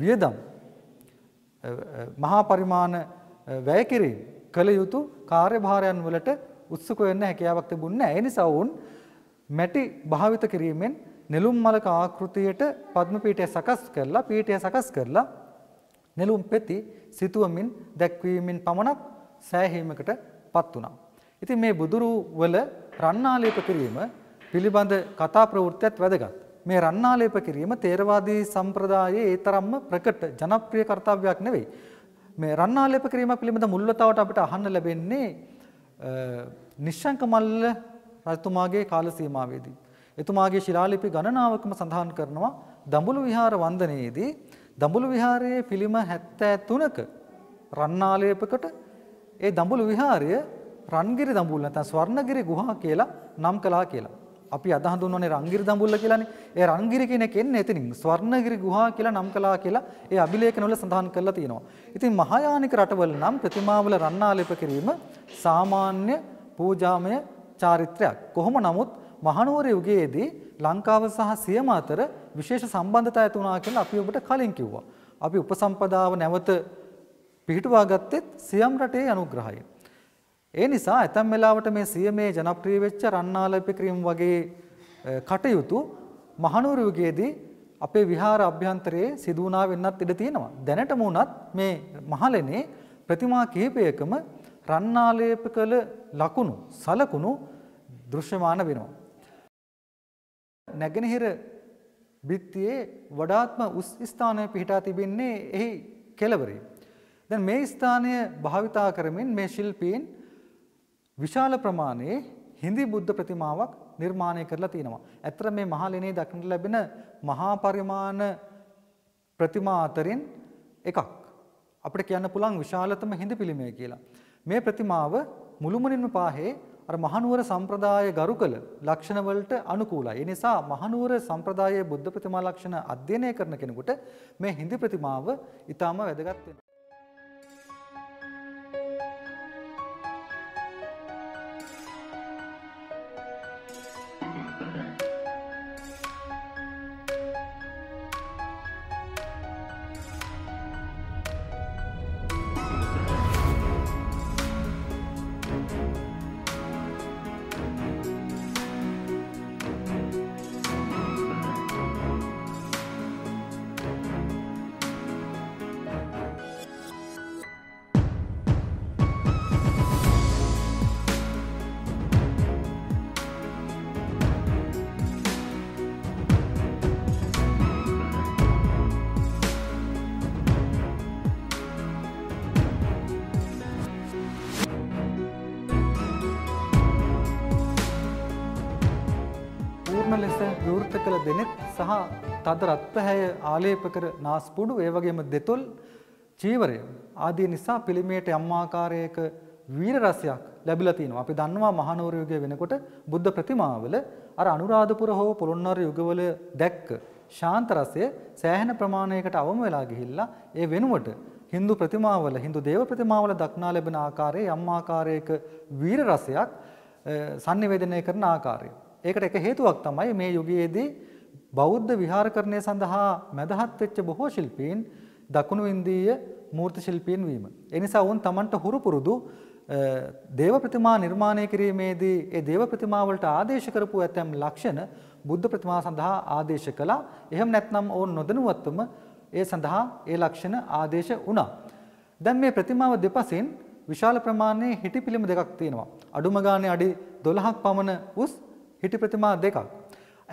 වියදම් මහා පරිමාණ වැය කිරීම කළ යුතු කාර්යභාරයන් වලට උත්සුක වෙන්න හැකියාවක් තිබුණේ නැහැ. ඒ නිසා වුන් මැටි භාවිත කිරීමෙන් නෙළුම් මලක ආකෘතියට පද්ම පීඨය සකස් කරලා පීඨය සකස් කරලා නෙළුම් පෙති සිතුවමින් දැක්වීමෙන් පමණක් සෑහීමකටපත් වුණා. ඉතින් මේ බුදුරු වල රණ්ණාලේප කිරීම පිළිබඳ කතා ප්‍රවෘත්තියත් වැදගත්. මේ රණ්ණාලේප කිරීම තේරවාදී සම්ප්‍රදායේ ඒ තරම්ම ප්‍රකට ජනප්‍රිය කාර්යයක් නෙවෙයි. මේ රණ්ණාලේප කිරීම පිළිබඳ මුල්වතාවට අපිට අහන්න ලැබෙන්නේ නිශ්ශංක මල්ල රජතුමාගේ කාල සීමාවේදී. එතුමාගේ ශිලාලිපි ගණනාවකම සඳහන් කරනවා දඹුලු විහාර වන්දනයේදී දඹුලු විහාරයේ පිළිම 73ක රන්නාලේපකට ඒ දඹුලු විහාරය රන්ගිරි දඹුල්ල නැත්නම් ස්වර්ණගිරි ගුහා කියලා නම් කළා කියලා. අපි අද හඳුන්වන්නේ රන්ගිරි දඹුල්ල කියලානේ. ඒ රන්ගිරි කියන එක එන්නේ එතනින් ස්වර්ණගිරි ගුහා කියලා නම් කළා කියලා ඒ අභිලේඛනවල සඳහන් කරලා තියෙනවා. ඉතින් මහායානික රටවල නම් ප්‍රතිමාවල රන්නාලේප කිරීම සාමාන්‍ය පූජාමය චාරිත්‍රයක්. කොහොම නමුත් මහනුවර යුගයේදී ලංකාව සහ සියම අතර විශේෂ සම්බන්ධතා ඇති වුණා කියලා අපි ඔබට කලින් කිව්වා. අපි උපසම්පදාව නැවත පිහිටුවා ගත්තෙත් සියම් රටේ අනුග්‍රහයෙන්. ඒ නිසා ඇතැම් වෙලාවට මේ සියමේ ජනප්‍රිය වෙච්ච රන්නාලපි ක්‍රීම් වගේ කටයුතු මහනුවර යුගයේදී අපේ විහාර අභ්‍යන්තරයේ සිදු වුණා වෙන්නත් ඉඩ තියෙනවා. දැනටම වුණත් මේ මහලෙනේ ප්‍රතිමා කිහිපයකම රන්නාලේප කළ ලකුණු සලකුණු දෘශ්‍යමාන වෙනවා. නැගෙනහිර බිත්තියේ වඩාත්ම උස් ස්ථානය පිහිටා තිබෙන්නේ එහි කෙළවරේ. දැන් මේ ස්ථානය භාවිතා කරමින් මේ ශිල්පීන් විශාල ප්‍රමාණයේ හිඳි බුද්ධ ප්‍රතිමාවක් නිර්මාණය කරලා තියෙනවා. ඇත්තට මේ මහලෙනේ දක්නට ලැබෙන මහා පරිමාණ ප්‍රතිමා අතරින් එකක්. අපිට කියන්න පුළුවන් විශාලතම හිඳි පිළිමය කියලා. මේ ප්‍රතිමාව මුළුමනින්ම පාහේ අර මහනුවර සම්ප්‍රදාය ගරු කළ ලක්ෂණවලට අනුකූලයි. ඒ නිසා මහනුවර සම්ප්‍රදායේ බුද්ධ ප්‍රතිමා ලක්ෂණ අධ්‍යයනය කරන කෙනෙකුට මේ හිඳි ප්‍රතිමාව ඊටාම වැදගත් වෙනවා. සහ තද රත්පැහැය ආලේප කර නාස්පුඩු ඒ වගේම දෙතොල් චීවරය ආදී නිසා පිළිමයට යම් ආකාරයක වීර රසයක් ලැබිලා තිනවා. අපි දන්නවා මහනුවර යුගය වෙනකොට බුද්ධ ප්‍රතිමාවල අර අනුරාධපුර හෝ පොළොන්නර යුගවල දැක්ක ශාන්ත රසය සෑහෙන ප්‍රමාණයකට අවම වෙලා ගිහිල්ලා ඒ වෙනුවට Hindu ප්‍රතිමාවල Hindu දේව ප්‍රතිමාවල දක්නා ලැබෙන ආකාරයේ යම් ආකාරයක වීර රසයක් sannivedanaya කරන ආකාරය. ඒකට එක හේතුවක් තමයි මේ යුගයේදී බෞද්ධ විහාරකරණය සඳහා මැදහත් වෙච්ච බොහෝ ශිල්පීන් දකුණු ඉන්දීය මූර්ති ශිල්පීන් වීම. එනිසා ඔවුන් තමන්ට හුරු පුරුදු දේව ප්‍රතිමා නිර්මාණය කිරීමේදී ඒ දේව ප්‍රතිමාවලට ආදේශ කරපු ඇතැම් ලක්ෂණ බුද්ධ ප්‍රතිමා සඳහා ආදේශ කළා. එහෙම නැත්නම් ඔවුන් නොදැනුවත්වම ඒ සඳහා ඒ ලක්ෂණ ආදේශ වුණා. දැන් මේ ප්‍රතිමාව දෙපසින් විශාල ප්‍රමාණයේ හිටි පිළිම දෙකක් තියෙනවා. අඩුම ගානේ අඩි 12ක් පමණ උස් හිටි ප්‍රතිමා දෙකක්.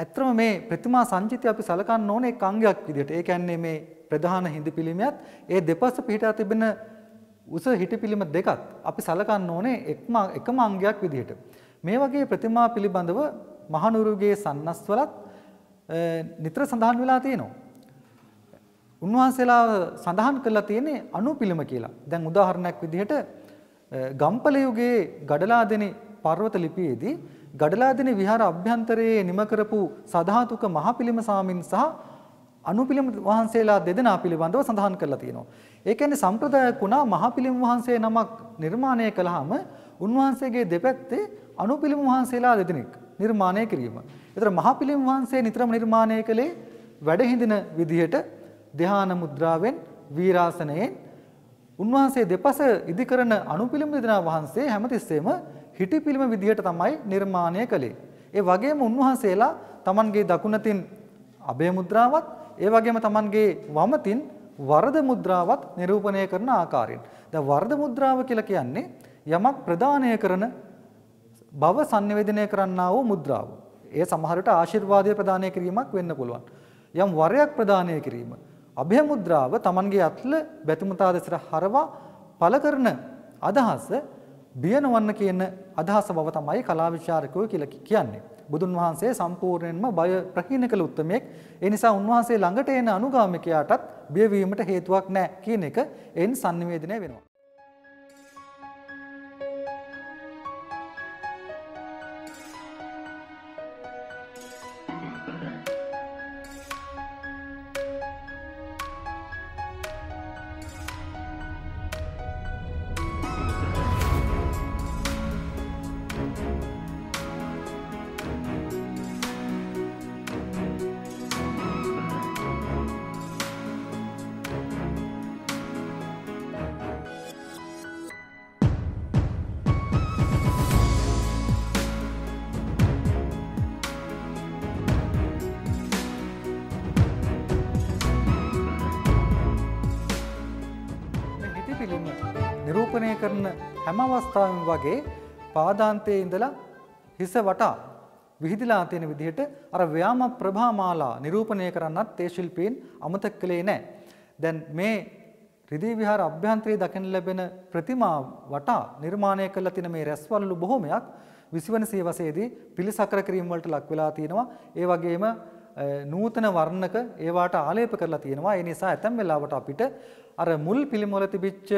ඇත්තම මේ ප්‍රතිමා සංචිතය අපි සලකන්න ඕනේ එක් අංගයක් විදිහට. ඒ කියන්නේ මේ ප්‍රධාන හිඳිපිලිමයත් ඒ දෙපස පිහිටා තිබෙන උස හිටපිලිම දෙකත් අපි සලකන්න ඕනේ එක්ම එකම අංගයක් විදිහට. මේ වගේ ප්‍රතිමා පිළිබඳව මහනුරුගේ සන්නස්වලත් නිතර සඳහන් වෙලා තියෙනවා. උන්වහන්සේලා සඳහන් කරලා තියෙන්නේ අනුපිළිම කියලා. දැන් උදාහරණයක් විදිහට ගම්පල යුගයේ ගඩලාදෙනි පර්වත ලිපියේදී ගඩලාදෙන විහාර අභ්‍යන්තරයේ නිම කරපු සදාතුක මහපිලිම සාමින් සහ අනුපිළිම වහන්සේලා දෙදෙනා පිළිබඳව සඳහන් කරලා තියෙනවා. ඒ කියන්නේ සම්ප්‍රදායක් වුණා මහපිළිම වහන්සේ නමක් නිර්මාණය කළාම උන්වහන්සේගේ දෙපැත්තේ අනුපිළිම වහන්සේලා දෙදෙනෙක් නිර්මාණය කිරීම. ඒතර මහපිළිම වහන්සේ නිතරම නිර්මාණය කළේ වැඩහිඳින විදිහට ධ්‍යාන මුද්‍රාවෙන් වීරාසනයෙන් උන්වහන්සේ දෙපස ඉදිකරන අනුපිළිම දෙදෙනා වහන්සේ හැමතිස්සෙම හිටි පිළිම විදිහට තමයි නිර්මාණය කළේ. ඒ වගේම උන්වහන්සේලා තමන්ගේ දකුණතින් අභය මුද්‍රාවත් ඒ වගේම තමන්ගේ වමතින් වරද මුද්‍රාවත් නිරූපණය කරන ආකාරයෙන්. දැන් වරද මුද්‍රාව කියලා කියන්නේ යමක් ප්‍රදානය කරන බව sannivedanaya කරන්නා වූ මුද්‍රාව. ඒ සමහර විට ආශිර්වාදය ප්‍රදානය කිරීමක් වෙන්න පුළුවන්. යම් වරයක් ප්‍රදානය කිරීම. અભය මුද්‍රාව Tamanගේ අත්ල බැතිමතා දෙසට හරවා පළ කරන අදහස බියනවන්න කියන අදහස බව තමයි කලා විචාරකයෝ කියලා කියන්නේ. බුදුන් වහන්සේ සම්පූර්ණයෙන්ම බය ප්‍රහීන කළ උත්මයෙක්. ඒ නිසා උන්වහන්සේ ළඟට එන අනුගාමිකයාටත් බියවීමට හේතුවක් නැහැ කියන එක එන් sannivedanaya වෙනවා. වාරණය කරන හැම අවස්ථාවෙම වගේ පාදාන්තයේ ඉඳලා හිස වටා විහිදලා තියෙන විදිහට අර ව්‍යාම ප්‍රභාමාලා නිරූපණය කරන්නත් ඒ ශිල්පීන් අමතක කළේ නැහැ. දැන් මේ රිදී විහාර අභ්‍යන්තරයේ දකින්න ලැබෙන ප්‍රතිමා වටා නිර්මාණය කරලා තියෙන මේ රැස්වලු බොහොමයක් විසිවන සියවසේදී පිළිසකර කිරීම වලට ලක් වෙලා තියෙනවා. ඒ වගේම නූතන වර්ණක ඒවාට ආලේප කරලා තියෙනවා. ඒ නිසා ඇතැම් වෙලාවට අපිට අර මුල් පිළිමවල තිබිච්ච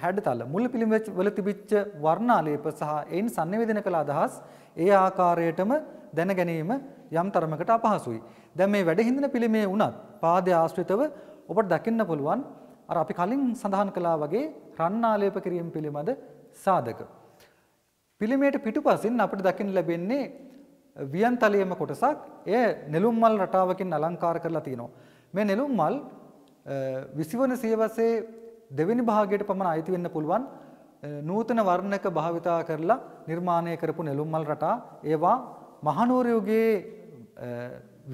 හැඩතල මුල් පිළිවෙච් වල තිබිච්ච වර්ණාලේප සහ එයින් sannivedana කළ අදහස් ඒ ආකාරයටම දැන ගැනීම යම් තරමකට අපහසුයි. දැන් මේ වැඩ හිඳින පිළිමේ වුණත් පාදයේ ආශ්‍රිතව ඔබට දකින්න පුළුවන් අර අපි කලින් සඳහන් කළා වගේ රන්නාලේප කිරීම පිළිබඳ සාධක. පිළිමේට පිටුපසින් අපිට දකින්න ලැබෙන්නේ වියන්තලයේම කොටසක් එය නෙළුම් මල් රටාවකින් අලංකාර කරලා තිනවා. මේ නෙළුම් මල් 20 වන සියවසේ දෙවෙනි භාගයට පමණ අයිති වෙන්න පුළුවන් නූතන වර්ණක භාවිතා කරලා නිර්මාණය කරපු නෙළුම් මල් රටා ඒවා මහනුවර යුගයේ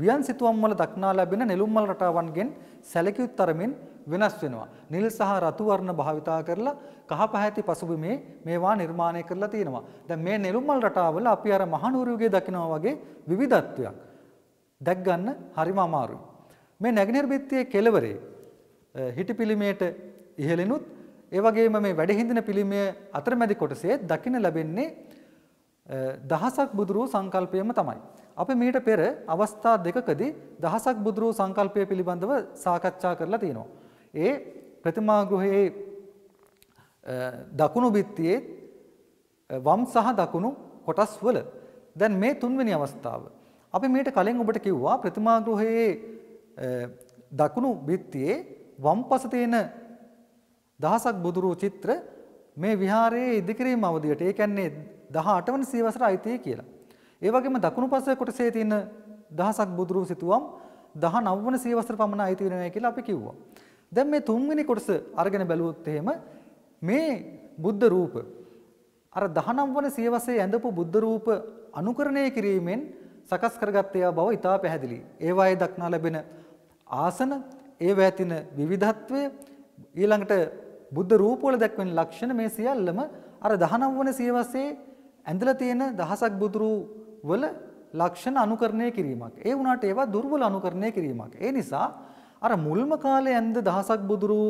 වියන් සිතුවම් වල දක්නා ලැබෙන නෙළුම් මල් රටාවන්ගෙන් සැලකියුත් තරමින් වෙනස් වෙනවා. නිල් සහ රතු වර්ණ භාවිතා කරලා කහ පහ ඇති පසුබිමේ මේවා නිර්මාණය කරලා තියෙනවා. දැන් මේ නෙළුම් මල් රටාවල අපි අර මහනුවර යුගයේ දකිනවා වගේ විවිධත්වයක් දැක් ගන්න හරිම අමාරුයි. මේ නැගෙනහිර බිත්තියේ කෙළවරේ හිටිපිලිමේට ඉහලෙනුත් ඒ වගේම මේ වැඩහිඳින පිළිමය අතරමැදි කොටසේ දකින්න ලැබෙන්නේ දහසක් බුදුරූ සංකල්පයම තමයි. අපි මීට පෙර අවස්ථා දෙකකදී දහසක් බුදුරූ සංකල්පය පිළිබඳව සාකච්ඡා කරලා තියෙනවා. ඒ ප්‍රතිමා ගෘහයේ දකුණු බිත්තියේ වම් සහ දකුණු කොටස් වල දැන් මේ තුන්වෙනි අවස්ථාව. අපි මීට කලින් ඔබට කිව්වා ප්‍රතිමා ගෘහයේ දකුණු බිත්තියේ වම් පස තියෙන දහසක් බුදුරු චිත්‍ර මේ විහාරයේ ඉදිකිරීම අවධියට ඒ කියන්නේ 18 වන සියවසට අයිතියි කියලා. ඒ වගේම දකුණු පස්සේ කොටසේ තියෙන දහසක් බුදුරු සිතුවම් 19 වන සියවසට පමණ අයිති වෙනවා කියලා අපි කිව්වා. දැන් මේ තුන්වෙනි කොටස අරගෙන බැලුවොත් එහෙම මේ බුද්ධ රූප අර 19 වන සියවසේ ඇඳපු බුද්ධ රූප අනුකරණය කිරීමෙන් සකස් කරගත්තේ බව ඉතා පැහැදිලි. ඒවායේ දක්නා ලැබෙන ආසන, ඒවා ඇතින විවිධත්වය ඊළඟට බුද්ධ රූපවල දැක්වෙන ලක්ෂණ මේ සියල්ලම අර 19 වන සියවසේ ඇඳලා තියෙන දහසක් බුදුරු වල ලක්ෂණ අනුකරණය කිරීමක්. ඒ වුණාට ඒවා දුර්වල අනුකරණය කිරීමක්. ඒ නිසා අර මුල්ම කාලේ ඇඳ දහසක් බුදුරු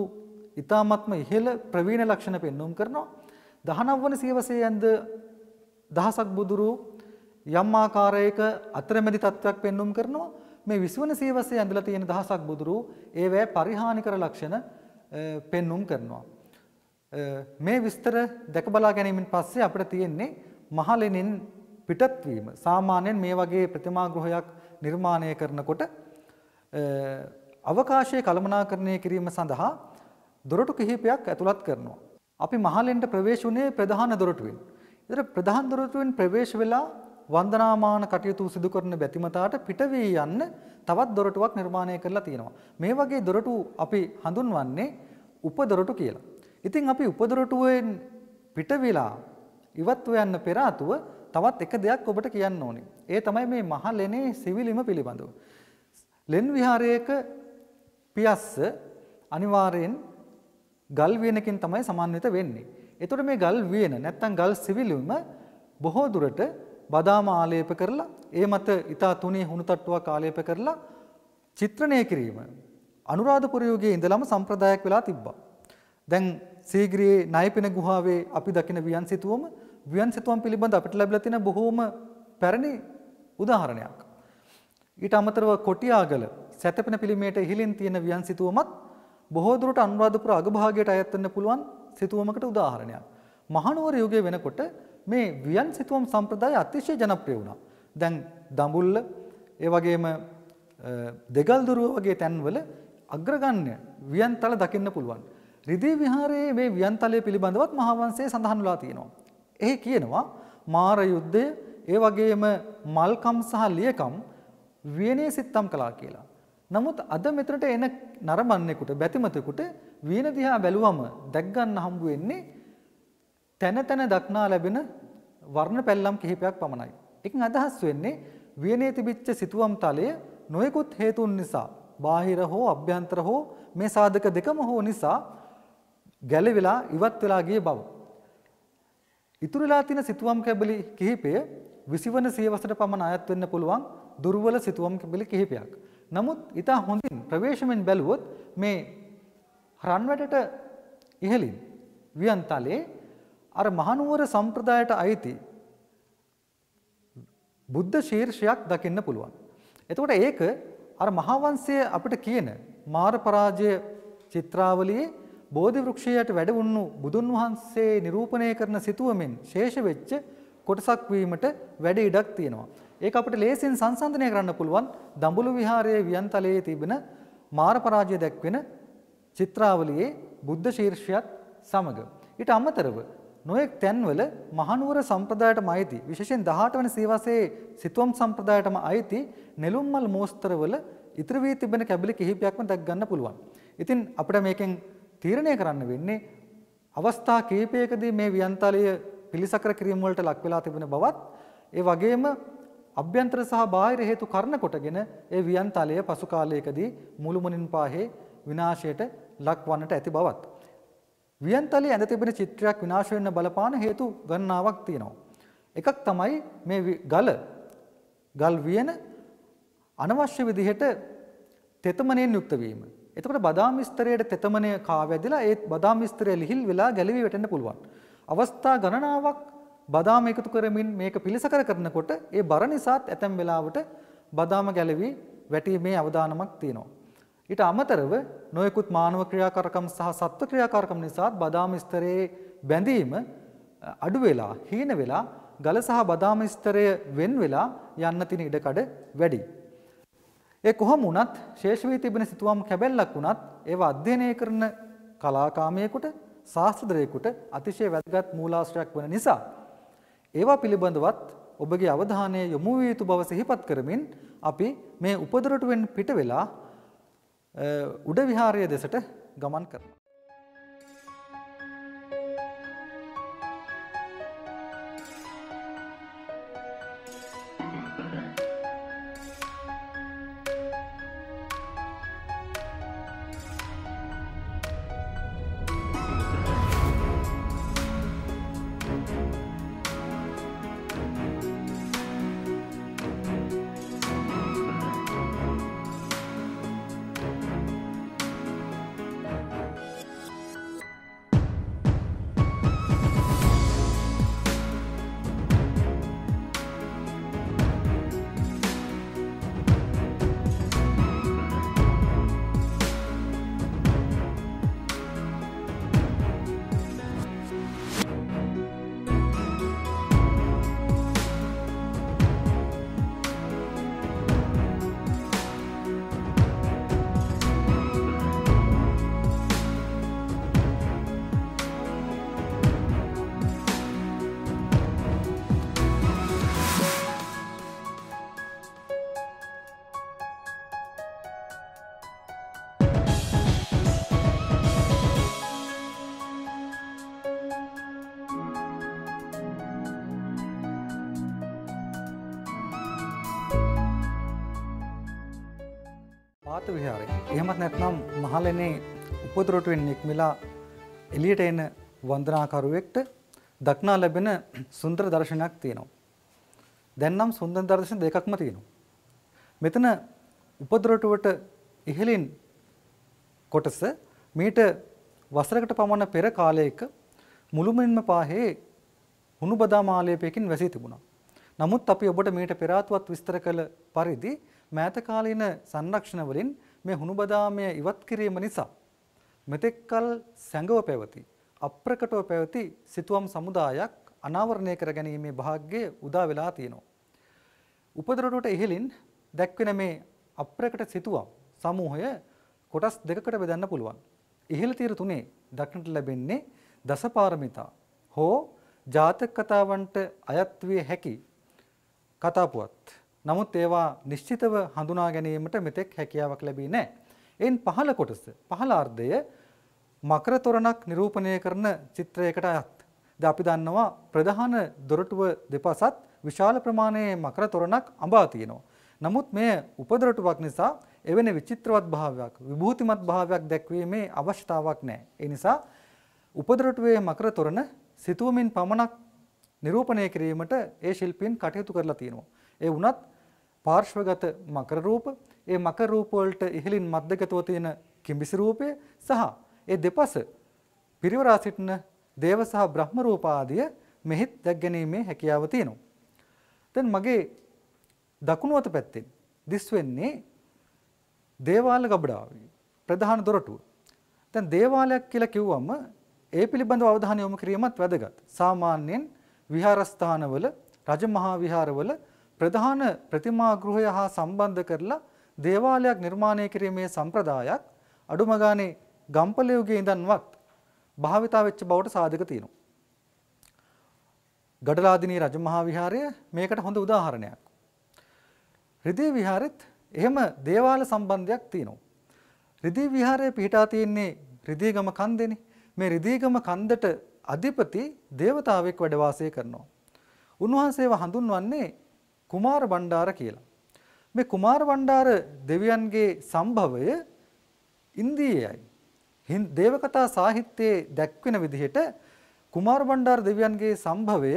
ඊ타ත්ම ඉහළ ප්‍රවීණ ලක්ෂණ පෙන්වුම් කරනවා. 19 වන සියවසේ ඇඳ දහසක් බුදුරු යම් ආකාරයක අතරමැදි තත්වයක් පෙන්වුම් කරනවා. මේ 20 වන සියවසේ ඇඳලා තියෙන දහසක් බුදුරු ඒවැ පරිහානිකර ලක්ෂණ පෙන්නුම් කරනවා. මේ විස්තර දැක බලා ගැනීමෙන් පස්සේ අපිට තියෙන්නේ මහලෙනින් පිටත්වීම. සාමාන්‍යයෙන් මේ වගේ ප්‍රතිමා ගෘහයක් නිර්මාණය කරනකොට අවකාශයේ කළමනාකරණය කිරීම සඳහා දොරටු කිහිපයක් ඇතුළත් කරනවා. අපි මහලෙන්ට ප්‍රවේශ වුණේ ප්‍රධාන දොරටුවෙන්. ඒතර ප්‍රධාන දොරටුවෙන් ප්‍රවේශ වෙලා වන්දනාමාන කටයුතු සිදු කරන බැතිමතාට පිටවී යන්න තවත් දොරටුවක් නිර්මාණය කරලා තියෙනවා. මේ වගේ දොරටු අපි හඳුන්වන්නේ උපදොරටු කියලා. ඉතින් අපි උපදොරටුවෙන් පිටවිලා ඉවත්ව යන්න පෙර ආතුව තවත් එක දෙයක් ඔබට කියන්න ඕනේ. ඒ තමයි මේ මහලෙනේ සිවිලිම පිළිබඳව. ලෙන් විහාරයක පියස්ස අනිවාර්යෙන් ගල් වියනකින් තමයි සමන්විත වෙන්නේ. එතකොට මේ ගල් වියන නැත්තම් ගල් සිවිලිම බොහෝ දුරට බදාම ආලේප කරලා ඒ මත ඊතා තුනේ හුණුතට්ටුවක් ආලේප කරලා චිත්‍රණය කිරීම අනුරාධපුර යුගයේ ඉඳලම සම්ප්‍රදායක් වෙලා තිබ්බා. දැන් සීග්‍රියේ ණයපෙන ගුහාවේ අපි දකින වියන්සිතුවම වියන්සිතුවම් පිළිබඳ අපිට ලැබිලා තියෙන බොහෝම පැරණි උදාහරණයක්. ඊට අමතරව කොටියාගල සැතපෙන පිළිමේට ඉහළින් තියෙන වියන්සිතුවමත් බොහෝ දුරට අනුරාධපුර අගභාගයට අයත් වෙන්න පුළුවන් සිතුවමකට උදාහරණයක්. මහනුවර යුගයේ වෙනකොට මේ වියන් සිතුවම් සම්ප්‍රදාය අතිශය ජනප්‍රිය වුණා. දැන් දඹුල්ල ඒ වගේම දෙගල්දුරුව වගේ තැන්වල අග්‍රගණ්‍ය වියන්තල දකින්න පුළුවන්. රිදී විහාරයේ මේ වියන්තලය පිළිබඳවත් මහාවංශයේ සඳහන් වෙලා තියෙනවා. එහි කියනවා මාර යුද්ධය ඒ වගේම මල්කම් සහ ලියකම් වියනේ සිත්තම් කළා කියලා. නමුත් අද මෙතනට එන නරඹන්නෙකුට බැතිමතෙකුට වියන දිහා බැලුවම දැක් ගන්න හම්බ වෙන්නේ තැන තැන දක්නා ලැබෙන වර්ණ පැල්ලම් කිහිපයක් පමණයි. එකන් අදහස් වෙන්නේ වියනේ තිබිච්ච සිතුවම් තලය නොයෙකුත් හේතුන් නිසා බාහිර හෝ අභ්‍යන්තර හෝ මේ සාධක දෙකම හෝ නිසා ගැලවිලා ඉවත් වෙලා ගිය බව. ඉතුරුලා තියෙන සිතුවම් කැබලි කිහිපය විසිවන සියවසට පමණ අයත් වෙන්න පුළුවන් දුර්වල සිතුවම් කැබලි කිහිපයක්. නමුත් ඉතා හොඳින් ප්‍රවේශමෙන් බැලුවොත් මේ රන්වැටට ඉහලින් වියන්තලයේ අර මහනුවර සම්ප්‍රදායට අයිති බුද්ධ ශීර්ෂයක් දකින්න පුළුවන්. එතකොට ඒක අර මහාවංශයේ අපිට කියන මාර පරාජය චිත්‍රාවලියේ බෝධි වෘක්ෂයට වැඩ වුණු බුදුන් වහන්සේ නිරූපණය කරන සිතුවමින් ශේෂ වෙච්ච කොටසක් වීමට වැඩ ඉඩක් තියෙනවා. ඒක අපිට ලේසින් සංසන්දනය කරන්න පුළුවන් දඹුලු විහාරයේ වියන්තලයේ තිබෙන මාර පරාජය දැක්වෙන චිත්‍රාවලියේ බුද්ධ ශීර්ෂයත් සමග. ඊට අමතරව නොයෙක් තැන්වල මහනුවර සම්ප්‍රදායටම අයිති විශේෂයෙන් 18 වෙනි සියවසේ සිතුවම් සම්ප්‍රදායටම අයිති නෙළුම්මල් මෝස්තරවල ඉතිරි වී තිබෙන කැබලි කිහිපයක්ම දැක් ගන්න පුළුවන්. ඉතින් අපිට මේකෙන් තීරණය කරන්න වෙන්නේ අවස්ථා කිහිපයකදී මේ වියන්තලය පිළිසකර කිරීම වලට ලක් වෙලා තිබෙන බවත් ඒ වගේම අභ්‍යන්තර සහ බාහිර හේතු කරන කොටගෙන ඒ වියන්තලය පසු කාලයකදී මුළුමනින් පාහේ විනාශයට ලක් වන්නට ඇති බවත් වියන්තලයේ ඇඳ තිබෙන චිත්‍රයක් විනාශ වෙන්න බලපාන හේතු ගණනාවක් තියෙනවා. එකක් තමයි මේ ගල ගල් වියන අනවශ්‍ය විදිහට තෙතමනයෙන් යුක්ත වීම. එතකොට බදාම් විස්තරයේ තෙතමනය කාවැදලා ඒත් බදාම් විස්තරය ලිහිල් වෙලා ගැලවි වැටෙන්න පුළුවන්. අවස්ථා ගණනාවක් බදාම එකතු කරමින් මේක පිළිසකර කරනකොට ඒ බර නිසාත් ඇතැම් වෙලාවට බදාම ගැලවි වැටීමේ අවදානමක් තියෙනවා. ඊට අමතරව නොයෙකුත් මානව ක්‍රියාකාරකම් සහ සත්ව ක්‍රියාකාරකම් නිසාත් බදාම ස්තරයේ බැඳීම අඩු වෙලා හීන වෙලා ගල සහ බදාම ස්තරය වෙන් වෙලා යන්න තියෙන ඉඩකඩ වැඩි. ඒ කොහොම වුණත් ශේෂ වී තිබෙන සිතුවම් කැබැල්ලක් වුණත් ඒව අධ්‍යයනය කරන කලාකාමියෙකුට ශාස්ත්‍රදරයෙකුට අතිශය වැදගත් මූලාශ්‍රයක් වන නිසා ඒවා පිළිබඳවත් ඔබගේ අවධානය යොමු විය යුතු බව සිහිපත් කරමින් අපි මේ උපදොරටුවෙන් පිට වෙලා උඩ විහාරය දෙසට ගමන් කරන. වාත විහාරය. එහෙමත් නැත්නම් මහලනේ උපදොරටුවෙන් නික්මිලා එළියට එන වන්දනාකරුවෙක්ට දක්නා ලැබෙන සුන්දර දර්ශනයක් තියෙනවා. දැන් නම් සුන්දර දර්ශන දෙකක්ම තියෙනවා. මෙතන උපදොරටුවට ඉහළින් කොටස මීට වසරකට පමණ පෙර කාලයක මුළුමනින්ම පාහේ හුණු බදා මාලේපයකින් වැසී තිබුණා. නමුත් අපි ඔබට මීට පෙර ආත්වත් විස්තර කළ පරිදි මෑත කාලීන සංරක්ෂණ වලින් මේ හුණුබදාමය ඉවත් කිරීම නිසා මෙතෙක්කල් සැඟව පැවති අප්‍රකටව පැවති සිතුවම් සමුදායක් අනාවරණය කර ගැනීමේ භාග්‍යය උදා වෙලා තියෙනවා. උපදරටට ඉහලින් දැක්වෙන මේ අප්‍රකට සිතුවම් සමූහය කොටස් දෙකකට බෙදන්න පුළුවන්. ඉහළ තීර තුනේ දක්නට ලැබෙන්නේ දසපාරමිතා හෝ ජාතක කතාවන්ට අයත් විය හැකි කතාපුවත් නමුත් ඒවා නිශ්චිතව හඳුනා ගැනීමට මෙතෙක් හැකියාවක් ලැබී නැහැ. එයින් පහළ කොටස පහළ අර්ධය මකර තොරණක් නිරූපණය කරන චිත්‍රයකට අයත්. ද අපි දන්නවා ප්‍රධාන දොරටුව දෙපසත් විශාල ප්‍රමාණයේ මකර තොරණක් අඹා තියෙනවා. නමුත් මේ උපදොරටුවක් නිසා එවැනි විචිත්‍රවත් භාවයක් විභූතිමත් භාවයක් දැක්වීමේ අවශ්‍යතාවක් නැහැ. ඒ නිසා උපදොරටුවේ මකර තොරණ සිතුවමින් පමණක් නිරූපණය කිරීමට ඒ ශිල්පීන් කටයුතු කරලා තියෙනවා. ඒ වුණත් පාර්ශ්වගත මකර රූප, ඒ මකර රූප වලට ඉහළින් මධ්‍යගතව තියෙන කිඹිසි රූපය සහ ඒ දෙපස පිරිවරා සිටින දේව සහ බ්‍රහ්ම රූප ආදිය මෙහිත් දැක්ගැනීමේ හැකියාව තියෙනවා. දැන් මගේ දකුණු අත පැත්තෙන් දිස් වෙන්නේ දේවාල ගබඩාව ප්‍රධාන දොරටුව. දැන් දේවාලයක් කියලා කිව්වම ඒ පිළිබඳව අවධානය යොමු කිරීමත් වැදගත්. සාමාන්‍යයෙන් විහාරස්ථානවල රජමහා විහාරවල ප්‍රධාන ප්‍රතිමා ගෘහය හා සම්බන්ධ කරලා දේවාලයක් නිර්මාණය කිරීමේ සම්ප්‍රදායක් අඩුම ගානේ ගම්පල යුගයේ ඉඳන්වත් භාවිතා වෙච්ච බවට සාධක තියෙනවා. ගඩලාදිනී රජමහා විහාරය මේකට හොඳ උදාහරණයක්. රිදී විහාරෙත් එහෙම දේවාල සම්බන්ධයක් තියෙනවා. රිදී විහාරය පිහිටා තියෙන්නේ රිදීගම කන්දෙනේ. මේ රිදීගම කන්දට අධිපති දේවතාවෙක් වැඩ වාසය කරනවා. උන්වහන්සේව හඳුන්වන්නේ කුමාර බණ්ඩාර කියලා. මේ කුමාර බණ්ඩාර දෙවියන්ගේ සම්භවය ඉන්දීයයි. දේවකතා සාහිත්‍යයේ දැක්වෙන විදිහට කුමාර බණ්ඩාර දෙවියන්ගේ සම්භවය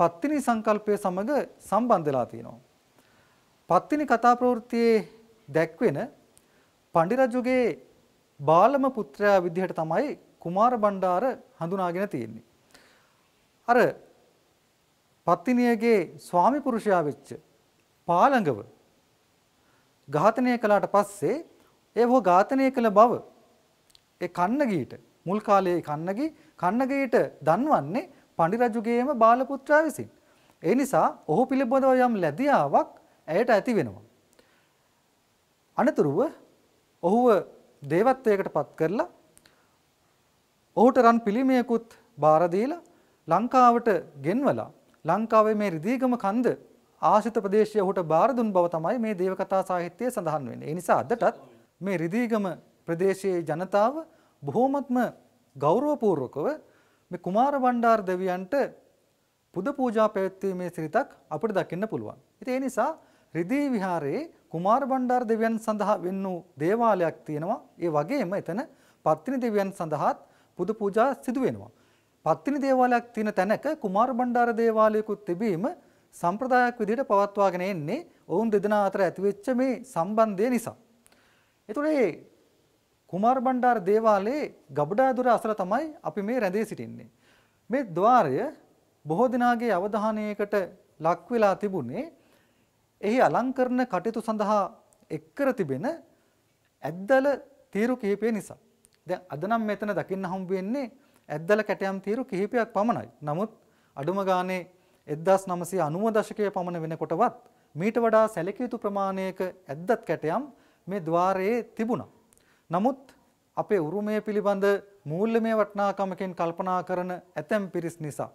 පත්තිනි සංකල්පය සමග සම්බන්ධ වෙලා තියෙනවා. පත්තිනි කතා ප්‍රවෘත්තියේ දැක්වෙන පණ්ඩි රජුගේ බාලම පුත්‍රයා විදිහට තමයි කුමාර බණ්ඩාර හඳුනාගෙන තියෙන්නේ. අර පත්තිනියගේ ස්වාමි පුරුෂයා වෙච්ච පාළඟව ඝාතනය කළාට පස්සේ ඒ වහ ඝාතනය කළ බව ඒ කන්නගීට මුල් කාලයේ කන්නගී කන්නගීට දන්වන්නේ පණ්ඩි රජුගේම බාල පුත්‍රයා විසින්. ඒ නිසා ඔහු පිළිබඳව යම් ලැබියාවක් ඇයට ඇති වෙනවා. අනතුරුව ඔහුව දේවත්වයකට පත් කරලා ඔහුට රන් පිළිමයකුත් බාර දීලා ලංකාවට ගෙන්වලා ලංකාවේ මේ රිදීගම කන්ද ආශිත ප්‍රදේශය ඔහුට බාර දුන් බව තමයි මේ දේවකතා සාහිත්‍යයේ සඳහන් වෙන්නේ. ඒ නිසා අදටත් මේ රිදීගම ප්‍රදේශයේ ජනතාව බොහෝමත්ම ගෞරවපූර්වකව මේ කුමාර බණ්ඩාර දෙවියන්ට පුද පූජා පැවැත්වීමේ සිරිතක් අපිට දකින්න පුළුවන්. ඉතින් ඒ නිසා රිදී විහාරයේ කුමාර බණ්ඩාර දෙවියන් සඳහා වෙන්න වූ දේවාලයක් තියෙනවා. ඒ වගේම එතන පත්තිනි දෙවියන් සඳහාත් පුද පූජා සිදු වෙනවා. පත්තිනි දේවාලයක් තියෙන තැනක කුමාර බණ්ඩාර දේවාලයකුත් තිබීම සම්ප්‍රදායක් විදිහට පවත්වාගෙන එන්නේ ඔවුන් දෙදෙනා අතර ඇතිවෙච්ච මේ සම්බන්ධය නිසා. ඒතකොට මේ කුමාර බණ්ඩාර දේවාලයේ ගබඩාදුර අසල තමයි අපි මේ රැඳී සිටින්නේ. මේ ద్వාරය බොහෝ දිනාගේ අවධානයකට ලක් වෙලා තිබුණේ එහි අලංකරණ කටයුතු සඳහා එක්කර තිබෙන ඇද්දල තීරු කිහිපය නිසා. දැන් අද නම් මෙතන දකින්න හම්බ වෙන්නේ ඇද්දල කැටයම් තීරු කිහිපයක් පමණයි. නමුත් අඩුම ගානේ 1990 දශකයේ පමණ වෙනකොටවත් මීට වඩා සැලකිය යුතු ප්‍රමාණයක ඇද්දත් කැටයම් මේ ద్వාරයේ තිබුණා. නමුත් අපේ උරුමය පිළිබඳ මූල්‍යමය වටිනාකමකින් කල්පනා කරන ඇතැම් පිරිස් නිසා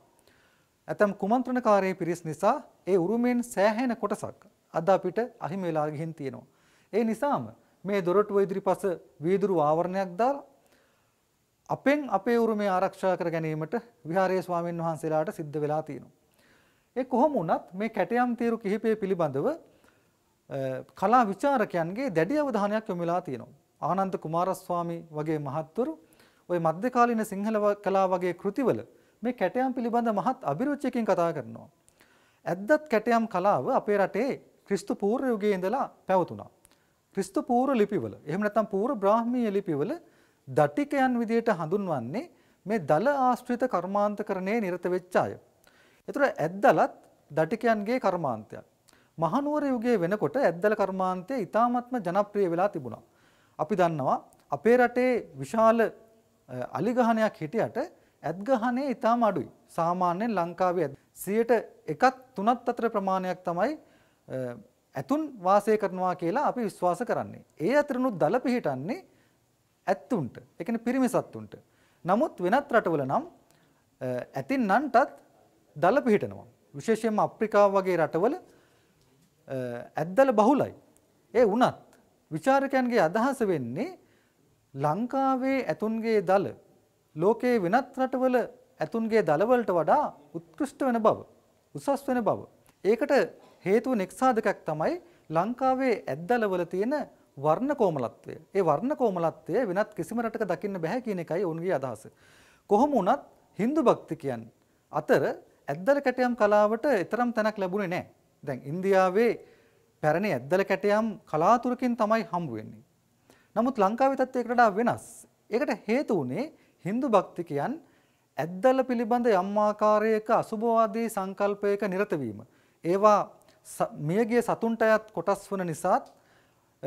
ඇතැම් කුමන්ත්‍රණකාරී පිරිස් නිසා ඒ උරුමෙන් සෑහෙන කොටසක් අද අපිට අහිමි වෙලා ගිහින් තියෙනවා. ඒ නිසාම මේ දොරටුව ඉදිරිපස වීදුරු ආවරණයක් දාලා අපෙන් අපේ උරුමය ආරක්ෂා කර ගැනීමට විහාරයේ ස්වාමින් වහන්සේලාට සිද්ධ වෙලා තියෙනවා. ඒ කොහොම වුණත් මේ කැටයම් තීරු කිහිපය පිළිබඳව කලා විචාරකයන්ගේ දැඩි අවධානයක් යොමු වෙලා තියෙනවා. ආනන්ද කුමාරස්වාමි වගේ මහත්වරු ওই මධ්‍යකාලීන සිංහල කලා වගේ කෘතිවල මේ කැටයම් පිළිබඳ මහත් අභිරුචියකින් කතා කරනවා. ඇද්දත් කැටයම් කලාව අපේ රටේ ක්‍රිස්තු පූර්ව යුගයේ ඉඳලා පැවතුණා. ක්‍රිස්තු පූර්ව ලිපිවල එහෙම නැත්නම් පූර්ව බ්‍රාහ්මීය ලිපිවල දටිකයන් විදියට හඳුන්වන්නේ මේ දල ආශ්‍රිත කර්මාන්තකරණයේ නිරත වෙච්ච අය. ඒතර ඇද්දලත් දටිකයන්ගේ කර්මාන්තයක්. මහනුවර යුගයේ වෙනකොට ඇද්දල කර්මාන්තය ඉතාමත්ම ජනප්‍රිය වෙලා තිබුණා. අපි දන්නවා අපේ රටේ විශාල අලිගහනයක් හිටියට ඇත්ගහනේ ඉතාම අඩුයි. සාමාන්‍යයෙන් ලංකාවේ සියයට එකත් තුනත් අතර ප්‍රමාණයක් තමයි ඇතුන් වාසය කරනවා කියලා අපි විශ්වාස කරන්නේ. ඒ අතරනුත් දල පිහිටන්නේ ඇත්තුන්ට ඒ කියන්නේ පිරිමි සත්තුන්ට. නමුත් වෙනත් රටවල නම් ඇතින්නන්ටත් දල පිහිටනවා. විශේෂයෙන්ම අප්‍රිකාව වගේ රටවල ඇද්දල බහුලයි. ඒ වුණත් විචාරකයන්ගේ අදහස වෙන්නේ ලංකාවේ ඇතුන්ගේ දල ලෝකයේ වෙනත් රටවල ඇතුන්ගේ දලවලට වඩා උත්කෘෂ්ට වෙන බව, උසස් වෙන බව. ඒකට හේතුව නෙක්සාධකයක් තමයි ලංකාවේ ඇද්දලවල තියෙන වර්ණ කෝමලත්වය. ඒ වර්ණ කෝමලත්වය වෙනත් කිසිම රටක දකින්න බෑ කියන එකයි ඔවුන්ගේ අදහස. කොහොම වුණත් Hindu භක්තිකයන් අතර ඇද්දල කැටයම් කලාවට තරම් තැනක් ලැබුණේ නැහැ. දැන් ඉන්දියාවේ පැරණි ඇද්දල කැටයම් කලාතුරකින් තමයි හම්බ වෙන්නේ. නමුත් ලංකාවේ තත්ත්වයකට වඩා වෙනස්. ඒකට හේතු වුණේ Hindu භක්තිකයන් ඇද්දල පිළිබඳ යම් ආකාරයක අසුභවාදී සංකල්පයක නිරත වීම. ඒවා මියගිය සතුන්ට අයත් කොටස් වන නිසාත්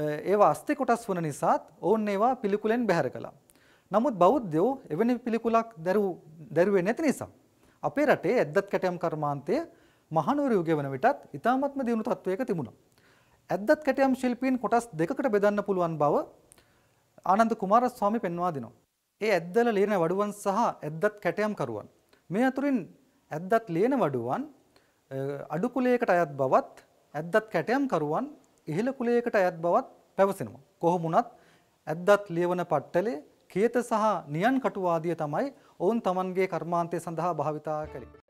ඒවා අස්ති කොටස් වන නිසාත් ඔවුන් ඒවා පිළිකුලෙන් බැහැර කළා. නමුත් බෞද්ධයෝ එවැනි පිළිකුලක් දැරුවේ නැති නිසා අපේ රටේ ඇද්දත් කැටයම් කර්මාන්තය මහනුවර යුගය වන විටත් ඉතාමත්ම දියුණු තත්ත්වයක තිබුණා. ඇද්දත් කැටයම් ශිල්පීන් කොටස් දෙකකට බෙදන්න පුළුවන් බව ආනන්ද කුමාරස්වාමි පෙන්වා දෙනවා. ඒ ඇද්දල ලියන වඩුවන් සහ ඇද්දත් කැටයම් කරුවන්. මේ අතුරින් ඇද්දත් ලියන වඩුවන් අඩු කුලයකට අයත් බවත් ඇද්දත් කැටයම් කරුවන් ඉහළ කුලයකට අයත් බවත් පැවසෙනවා. කොහොමුණත් ඇද්දත් ලියවන පට්ටලේ කේත සහ නියන් කටුවාදිය තමයි ඔවුන් තමන්ගේ කර්මාන්තය සඳහා භාවිතා කළේ.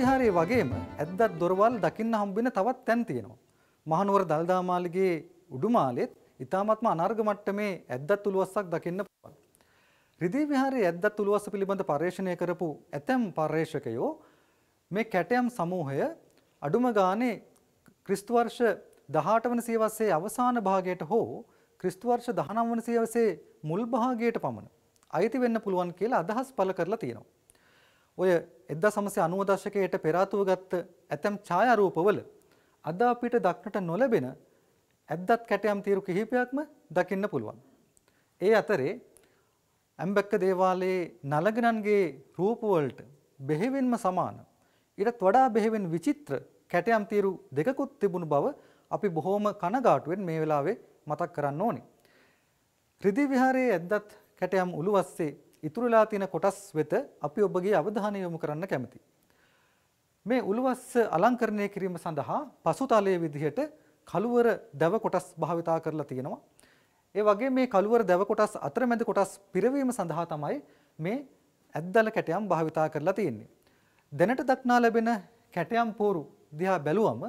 විහාරයේ වගේම ඇද්දත් දොරවල් දකින්න හම්බෙන තවත් තැන් තියෙනවා. මහනුවර දල්දා මාලිගයේ උඩුමාලෙත් ඉතාමත්ම අනර්ග මට්ටමේ ඇද්දත් උළුවස්සක් දකින්න පුළුවන්. රිදී විහාරයේ ඇද්දත් උළුවස්ස පිළිබඳ පර්යේෂණය කරපු ඇතැම් පර්යේෂකයෝ මේ කැටයම් සමූහය අඩුම ගානේ ක්‍රිස්තු වර්ෂ 18 වන සියවසේ අවසාන භාගයට හෝ ක්‍රිස්තු වර්ෂ 19 වන සියවසේ මුල් භාගයට පමණ අයිති වෙන්න පුළුවන් කියලා අදහස් පළ කරලා තියෙනවා. ඔය 1990 දශකයට පෙර ආතුව ගත්ත ඇතම් ඡායාරූපවල අද අපිට දක්නට නොලැබෙන ඇද්දත් කැටයම් තීරු කිහිපයක්ම දකින්න පුළුවන්. ඒ අතරේ ඇම්බැක්ක දේවාලයේ නලගණන්ගේ රූපවලට බෙහෙවින්ම සමාන ඊටත් වඩා බෙහෙවින් විචිත්‍ර කැටයම් තීරු දෙකකුත් තිබුණු බව අපි බොහෝම කනගාටුවෙන් මේ වෙලාවේ මතක් කරන්න ඕනි. රිදී විහාරයේ ඇද්දත් කැටයම් උළුවස්සේ ඉතුරුලා තියෙන කොටස් වෙත අපි ඔබගේ අවධානය යොමු කරන්න කැමතියි. මේ උළුවස්ස අලංකරණය කිරීම සඳහා පසුතලයේ විදිහට කළුවර දැව කොටස් භාවිතා කරලා තියෙනවා. ඒ වගේ මේ කළුවර දැව කොටස් අතරමැද කොටස් පිරවීම සඳහා තමයි මේ ඇද්දල කැටයම් භාවිතා කරලා තියෙන්නේ. දැනට දක්නා ලැබෙන කැටයම් පෝරු දිහා බැලුවම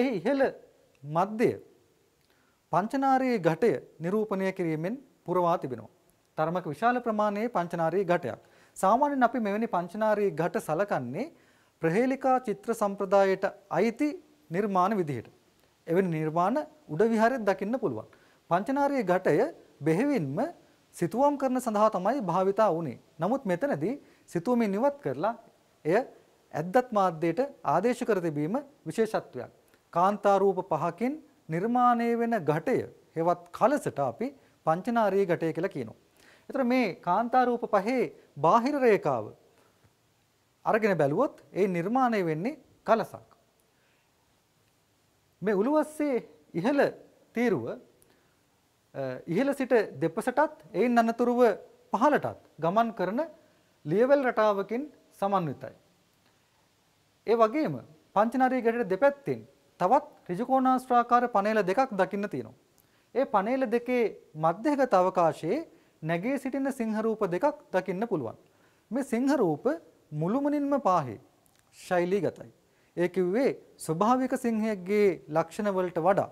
එහි ඉහළ මධ්‍යය පංචනාරයේ ඝටය නිරූපණය කිරීමෙන් පුරවා තිබෙනවා. තරමක විශාල ප්‍රමාණයේ පංචනාරී ඝටයක්. සාමාන්‍යයෙන් අපි මෙවැනි පංචනාරී ඝට සලකන්නේ ප්‍රහේලිකා චිත්‍ර සම්ප්‍රදායට අයිති නිර්මාණ විදිහට. එවැනි නිර්මාණ උඩ විහාරෙත් දකින්න පුළුවන්. පංචනාරී ඝටය බෙහෙවින්ම සිතුවම් කරන සඳහා තමයි භාවිතා වුනේ. නමුත් මෙතනදී සිතුවමින් ඉවත් කරලා එය ඇද්දත් මාධ්‍යයට ආදේශ කර තිබීම විශේෂත්වයක්. කාන්තා රූප පහකින් නිර්මාණය වෙන ඝටය හෙවත් කලසට අපි පංචනාරී ඝටය කියලා කියනවා. එතකොට මේ කාන්තා රූප පහේ බාහිර රේඛාව අරගෙන බැලුවොත් ඒ නිර්මාණය වෙන්නේ කලසක්. මේ උළුවස්සේ ඉහළ තීරුව ඉහළ සිට දෙපසටත් එයින් අනතුරුව පහළටත් ගමන් කරන ලියවැල් රටාවකින් සමන්විතයි. ඒ වගේම පංචනරී ගැටට දෙපැත්තෙන් තවත් ඍජුකෝණාස්ත්‍රාකාර පනේල දෙකක් දකින්න තියෙනවා. ඒ පනේල දෙකේ මධ්‍යගත අවකාශයේ නැගී සිටින සිංහරූප දෙකක් දකින්න පුළුවන්. මේ සිංහරූප මුළුමනින්ම පාහේ ශෛලී ගතයි. ඒ කිව්වේ ස්වභාවික සිංහයෙක්ගේ ලක්ෂණ වලට වඩා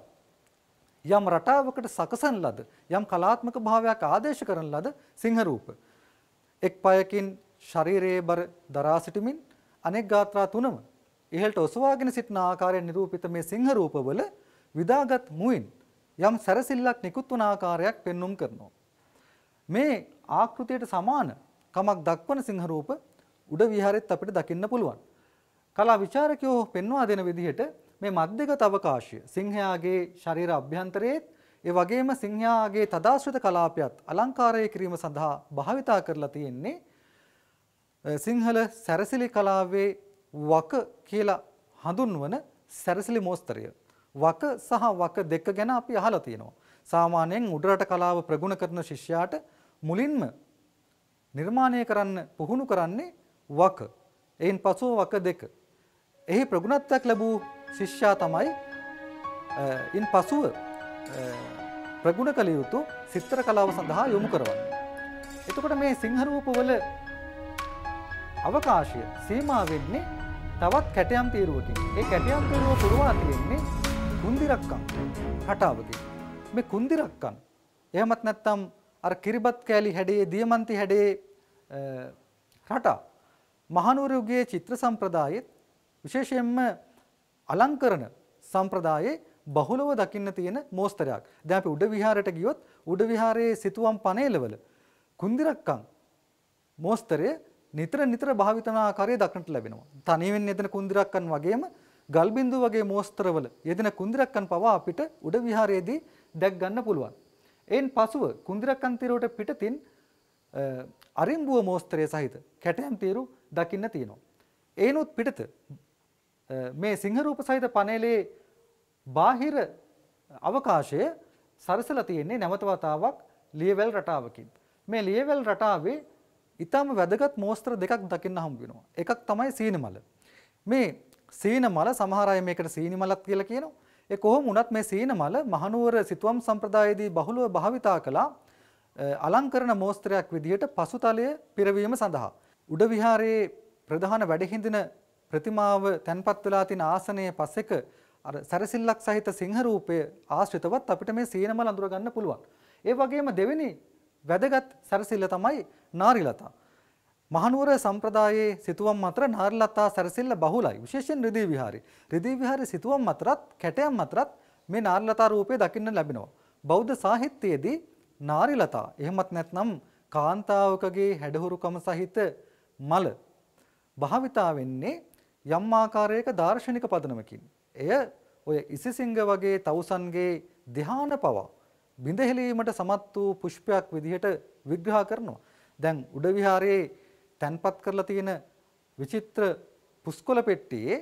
යම් රටාවකට සකසන ලද යම් කලාත්මක භාවයක් ආදේශ කරන ලද සිංහරූප. එක් පයකින් ශරීරයේ බර දරා සිටමින් අනෙක් ගාත්‍රා තුනම ඉහළට ඔසවාගෙන සිටින ආකාරයෙන් නිරූපිත මේ සිංහරූපවල විදාගත් මුවින් යම් සැරසිල්ලක් නිකුත් වන ආකාරයක් පෙන්눔 කරනවා. මේ ආකෘතියට සමාන කමක් දක්වන සිංහරූප උඩ විහාරෙත් අපිට දකින්න පුළුවන්. කලා විචාරකයෝ පෙන්වා දෙන විදිහට මේ මධ්‍යගත අවකාශය සිංහයාගේ ශරීර අභ්‍යන්තරයේත් ඒ වගේම සිංහයාගේ තදාශ්‍රිත කලාපයත් අලංකාරය කිරීම සඳහා භාවිතා කරලා තියෙන්නේ සිංහල සැරසිලි කලාවේ වක කියලා හඳුන්වන සැරසිලි මෝස්තරය. වක සහ වක දෙක ගැන අපි අහලා තියෙනවා. සාමාන්‍යයෙන් උඩරට කලාව ප්‍රගුණ කරන ශිෂ්‍යයාට මුලින්ම නිර්මාණය කරන්න පුහුණු කරන්නේ වක. එයින් පසුව වක දෙක. එහි ප්‍රගුණත්වයක් ලැබූ ශිෂ්‍යා තමයි ඉන් පසුව ප්‍රගුණ කළ යුතු සිත්තර කලාව සඳහා යොමු කරවන්න. එතකොට මේ සිංහරූපවල අවකාශය සීමා වෙන්නේ තවත් කැටයම් තීරුවකින්. ඒ කැටයම් තීරුව පුරවා තියෙන්නේ කුන්දිරක්කම් රටාවකින්. මේ කුන්දිරක්කම් එහෙමත් නැත්නම් අර කිරිබත් කෑලි හැඩයේ දියමන්ති හැඩයේ රටා මහනුවර යුගයේ චිත්‍ර සම්ප්‍රදායෙත් විශේෂයෙන්ම අලංකරණ සම්ප්‍රදායේ බහුලව දකින්න තියෙන මෝස්තරයක්. දැන් අපි උඩ විහාරයට ගියොත් උඩ විහාරයේ සිතුවම් පනේලවල කුන්දිරක්කම් මෝස්තරය නිතර නිතර භාවිතන ආකාරය දක්නට ලැබෙනවා. තනියෙන් යෙදෙන කුන්දිරක්කන් වගේම ගල්බින්දු වගේ මෝස්තරවල යෙදෙන කුන්දිරක්කන් පවා අපිට උඩ විහාරයේදී දැක් ගන්න පුළුවන්. එයින් පසුව කුන්දිරක්කන්තීරුවට පිටතින් අරිම්බුව මෝස්තරය සහිත කැටයම් තීරු දකින්න තියෙනවා. ඒනුත් පිටත මේ සිංහරූප සහිත පනේලේ බාහිර අවකාශය සරසල තියෙන්නේ නැවතවතාවක් ලියවැල් රටාවකින්. මේ ලියවැල් රටාවේ ඉතාම වැදගත් මෝස්ත්‍ර දෙකක් දකින්න හම් වෙනවා. එකක් තමයි සීනමල. මේ සීනමල සමහර අය මේකට සීනිමලක් කියලා කියනවා. ඒ කොහොම වුණත් මේ සීනමල මහනුවර සිතුවම් සම්ප්‍රදායේදී බහුලව භාවිතා කළා අලංකරණ මෝස්තරයක් විදිහට පසුතලය පිරවීම සඳහා. උඩ විහාරයේ ප්‍රධාන වැඩහිඳින ප්‍රතිමාව තැන්පත් වෙලා තියෙන ආසනයේ පසෙක අර සැරසිල්ලක් සහිත සිංහ රූපය ආශ්‍රිතවත් අපිට මේ සීනමල අඳුර ගන්න පුළුවන්. ඒ වගේම දෙවෙනි වැදගත් සැරසිල්ල තමයි නාරිලතා. මහනුවර සම්ප්‍රදායේ සිතුවම් අතර නාරලතා සැරසිල්ල බහුලයි. විශේෂයෙන් රිදී විහාරේ. රිදී විහාරේ සිතුවම් අතරත් කැටයම් අතරත් මේ නාරලතා රූපය දකින්න ලැබෙනවා. බෞද්ධ සාහිත්‍යයේදී නාරිලතා එහෙමත් නැත්නම් කාන්තාවකගේ හැඩහුරුකම සහිත මල භාවිතා වෙන්නේ යම් ආකාරයක දාර්ශනික පදනමකින්. එය ඔය ඉසිසිංහ වගේ තවුසන්ගේ ධ්‍යාන පවා බිඳහෙලීමට සමත් වූ පුෂ්පයක් විදිහට විග්‍රහ කරනවා. දැන් උඩවිහාරයේ තැන්පත් කරලා තියෙන විචිත්‍ර පුස්කොළ පෙට්ටියේ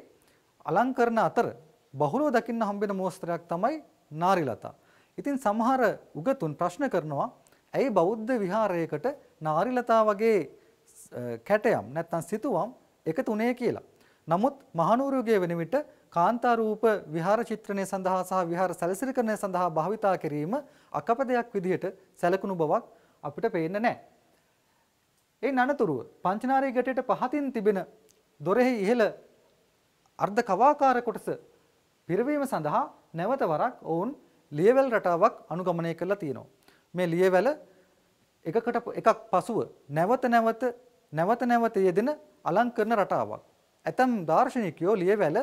අලංකරණ අතර බහුලව දකින්න හම්බෙන මෝස්තරයක් තමයි නාරිලතා. ඉතින් සමහර උගතුන් ප්‍රශ්න කරනවා ඇයි බෞද්ධ විහාරයකට නාරිලතා වගේ කැටයම් නැත්තම් සිතුවම් එකතු උනේ කියලා. නමුත් මහනුවරුගේ වෙන විට කාන්තා රූප විහාර චිත්‍රණය සඳහා සහ විහාර සැලසිලිකරණය සඳහා භාවිතා කිරීම අකපදයක් විදිහට සැලකුණු බවක් අපිට පේන්නේ නැහැ. එයින් අනතුරුව පංචනාරී ගැටයට පහතින් තිබෙන දොරෙහි ඉහළ අර්ධ කවාකාර කොටස පිරවීම සඳහා නැවත වරක් ඔවුන් ලියවැල් රටාවක් අනුගමනය කරලා තියෙනවා. මේ ලියවැල එකකට එකක් පසුව නැවත නැවත නැවත නැවත යෙදෙන අලංකරන රටාවක්. ඇතම් දාර්ශනිකයෝ ලියවැල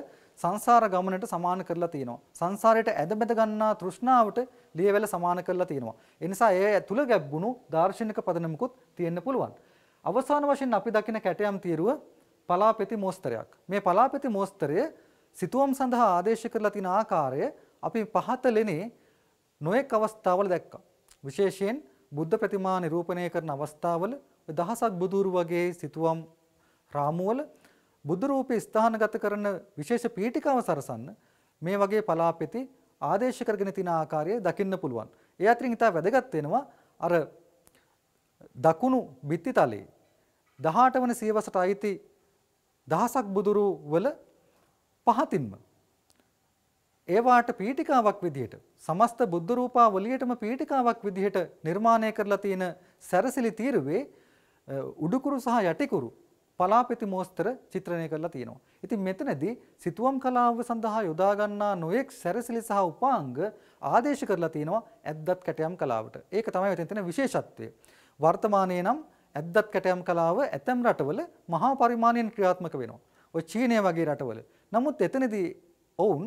සංසාර ගමනට සමාන කරලා තියෙනවා. සංසාරයට ඇදබැද ගන්නා තෘෂ්ණාවට ලියවැල සමාන කරලා තියෙනවා. එනිසා ඒ තුල ගැබ්බුණු දාර්ශනික පදනමකුත් තියෙන්න පුළුවන්. අවසාන වශයෙන් අපි දකින කැටයම් තීරුව පලාපෙති මෝස්තරයක්. මේ පලාපෙති මෝස්තරය සිතුවම් සඳහා ආදේශ කරලා තියෙන ආකාරය අපි පහත ලෙනේ නොයෙක් අවස්ථාවල දැක්කා. විශේෂයෙන් බුද්ධ ප්‍රතිමා නිරූපණය කරන අවස්ථාවල දහසක් බුදුරු වගේ සිතුවම් රාමුවල බුදු රූපේ ස්ථානගත කරන විශේෂ පීඨිකාව සරසන්න මේ වගේ පලාපෙති ආදේශ කරගෙන තින ආකාරය දකින්න පුළුවන්. ඒ අතරින් ඉතා වැදගත් වෙනවා අර දකුණු බිත්තිතලයේ 18 වන සියවසට අයිති දහසක් බුදුරු වල පහතින්ම ඒවාට පීටිකාවක් විදිහට සමස්ත බුද්ධ රූපාවලියටම පීටිකාවක් විදිහට නිර්මාණය කරලා තියෙන සැරසිලි තීරුවේ උඩුකුරු සහ යටිකුරු පලාපෙති මෝස්තර චිත්‍රණය කරලා තියෙනවා. ඉතින් මෙතනදී සිතුවම් කලාව සඳහා යොදා ගන්නා නොයෙක් සැරසිලි සහ උපාංග ආදේශ කරලා තියෙනවා ඇද්දත් කැටයම් කලාවට. ඒක තමයි මෙතන තියෙන විශේෂත්වය. වර්තමානයේ නම් ඇද්දත් කැටයම් කලාව ඇතැම් රටවල මහා පරිමාණයෙන් ක්‍රියාත්මක වෙනවා. ඔය චීනය වගේ රටවල. නමුත් එතනදී ඔවුන්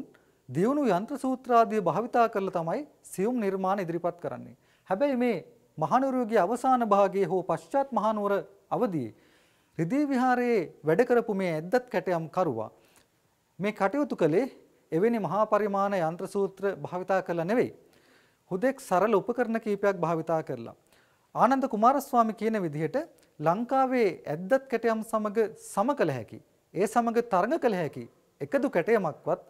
දියුණු යන්ත්‍ර සූත්‍රාදිය භාවිතා කරලා තමයි සියුම් නිර්මාණ ඉදිරිපත් කරන්නේ. හැබැයි මේ මහනුවරගේ අවසාන භාගයේ හෝ පශ්චාත් මහනුවර අවදී රිදී විහාරයේ වැඩ කරපු මේ ඇද්දත් කැටයම් කරුවා මේ කටයුතු කළේ එවැනි මහා පරිමාණ යන්ත්‍ර සූත්‍ර භාවිතා කළා නෙවෙයි. හුදෙක් සරල උපකරණ කීපයක් භාවිතා කරලා ආනන්ද කුමාරස්වාමි කියන විදිහට ලංකාවේ ඇද්දත් කැටයම් සමග සම කළ හැකි. ඒ සමග තරඟ කළ හැකි එකදු කැටයමක්වත්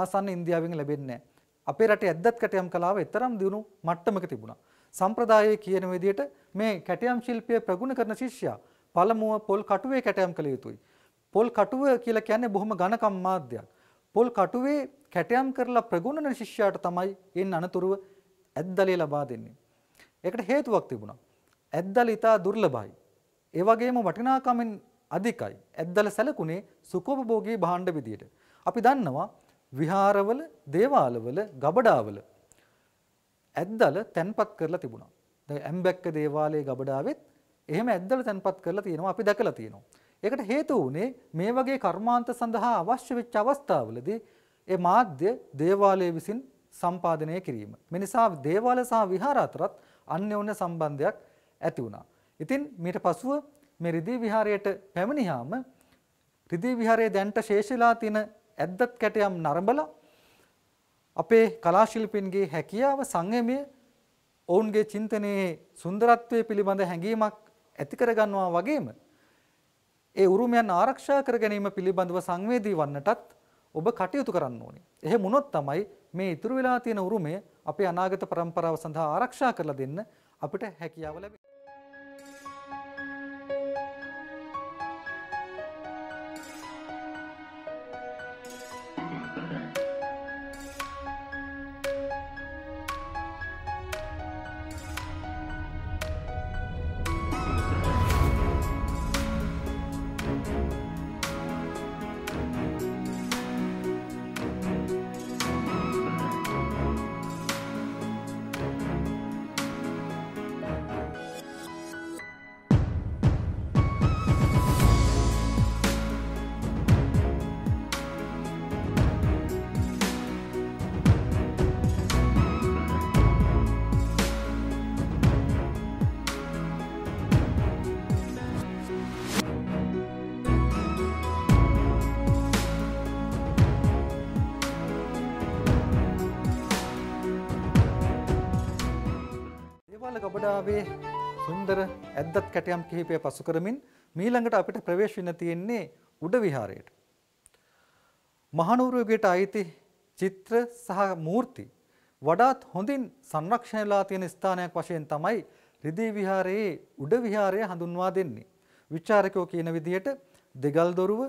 ආසන්න ඉන්දියාවෙන් ලැබෙන්නේ නැහැ. අපේ රටේ ඇද්දත් කැටයම් කලාව තරම් දියුණු මට්ටමක තිබුණා. සම්ප්‍රදායේ කියන විදිහට මේ කැටයම් ශිල්පය ප්‍රගුණ කරන ශිෂ්‍යයා පළමුව පොල් කටුවේ කැටයම් කළ යුතුයි. පොල් කටුව කියලා කියන්නේ බොහොම ඝනකම් මාධ්‍යයක්. පොල් කටුවේ කැටයම් කරලා ප්‍රගුණන ශිෂ්‍යයාට තමයි එන් අනතුරුව ඇද්දලේ ලබා දෙන්නේ. ඒකට හේතුවක් තිබුණා. ඇද්දල ඉතා දුර්ලභයි. ඒ වගේම වටිනාකමින් අධිකයි. ඇද්දල සැලකුණේ සුඛෝපභෝගී භාණ්ඩ විදියට. අපි දන්නවා විහාරවල, දේවාලවල, ගබඩාවල ඇද්දල තැන්පත් කරලා තිබුණා. දැන් ඇම්බැක්ක දේවාලයේ ගබඩාවෙත් එහෙම ඇද්දල තැන්පත් කරලා තියෙනවා අපි දැකලා තියෙනවා. ඒකට හේතු වුණේ මේ වගේ කර්මාන්ත සඳහා අවශ්‍ය වෙච්ච අවස්ථාවලදී ඒ මාධ්‍ය දේවාලයේ විසින් සම්පාදනය කිරීම. මේ නිසා දේවාල සහ විහාර අතරත් අන්‍යෝන්‍ය සම්බන්ධයක් ඇති වුණා. ඉතින් මීට පසුව මේ රිදී විහාරයට පැමිණියාම රිදී විහාරයේ දැන්ට ශේෂලා තියෙන ඇද්දත් කැටයම් නරඹලා අපේ කලාශිල්පීන්ගේ හැකියාව සංයමය ඔවුන්ගේ චින්තනයේ සුන්දරත්වය පිළිබඳ හැඟීමක් ඇති කරගන්නවා වගේම ඒ උරුමයන් ආරක්ෂා කර ගැනීම පිළිබඳව සංවේදී වන්නටත් ඔබ කටයුතු කරන්න ඕනේ. එහෙම වුණොත් තමයි මේ ඉතුරු වෙලා තියෙන උරුමය අපේ අනාගත પરම්පරාව සඳහා ආරක්ෂා කරලා දෙන්න අපිට හැකියාව ලැබෙන්නේ. ගොබඩාවේ සුන්දර ඇද්දත් කැටයම් කිහිපය පසු කරමින් මීළඟට අපිට ප්‍රවේශ වෙන තියෙන්නේ උඩ විහාරයට. මහනුවරයේට අයිති චිත්‍ර සහ මූර්ති වඩාත් හොඳින් සංරක්ෂණලා තියෙන ස්ථානයක් වශයෙන් තමයි රිදී විහාරයේ උඩ විහාරය හඳුන්වා දෙන්නේ. විචාරකයෝ කියන විදිහට දෙගල් දොරුව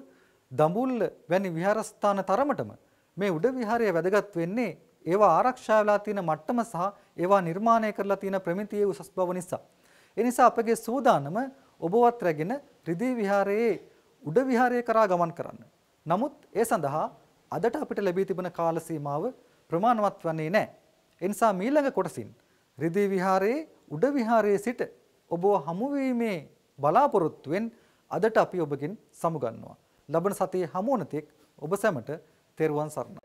දඹුල්ල වැනි විහාරස්ථාන තරමටම මේ උඩ විහාරය වැදගත් වෙන්නේ ඒවා ආරක්ෂා වෙලා තියෙන මට්ටම සහ ඒවා නිර්මාණය කරලා තියෙන ප්‍රමිතියේ උසස් බව නිසා. ඒ නිසා අපගේ සූදානම ඔබවත් රැගෙන රිදී විහාරයේ උඩ විහාරය කරා ගමන් කරන්න. නමුත් ඒ සඳහා අදට අපිට ලැබී තිබෙන කාල සීමාව ප්‍රමාණවත් වන්නේ නැහැ. ඒ නිසා මීළඟ කොටසින් රිදී විහාරයේ උඩ විහාරයේ සිට ඔබව හමු වීමේ බලාපොරොත්තුවෙන් අදට අපි ඔබගෙන් සමුගන්නවා. ලබන සතියේ හමු වන තෙක් ඔබ සැමට තෙරුවන් සරණයි.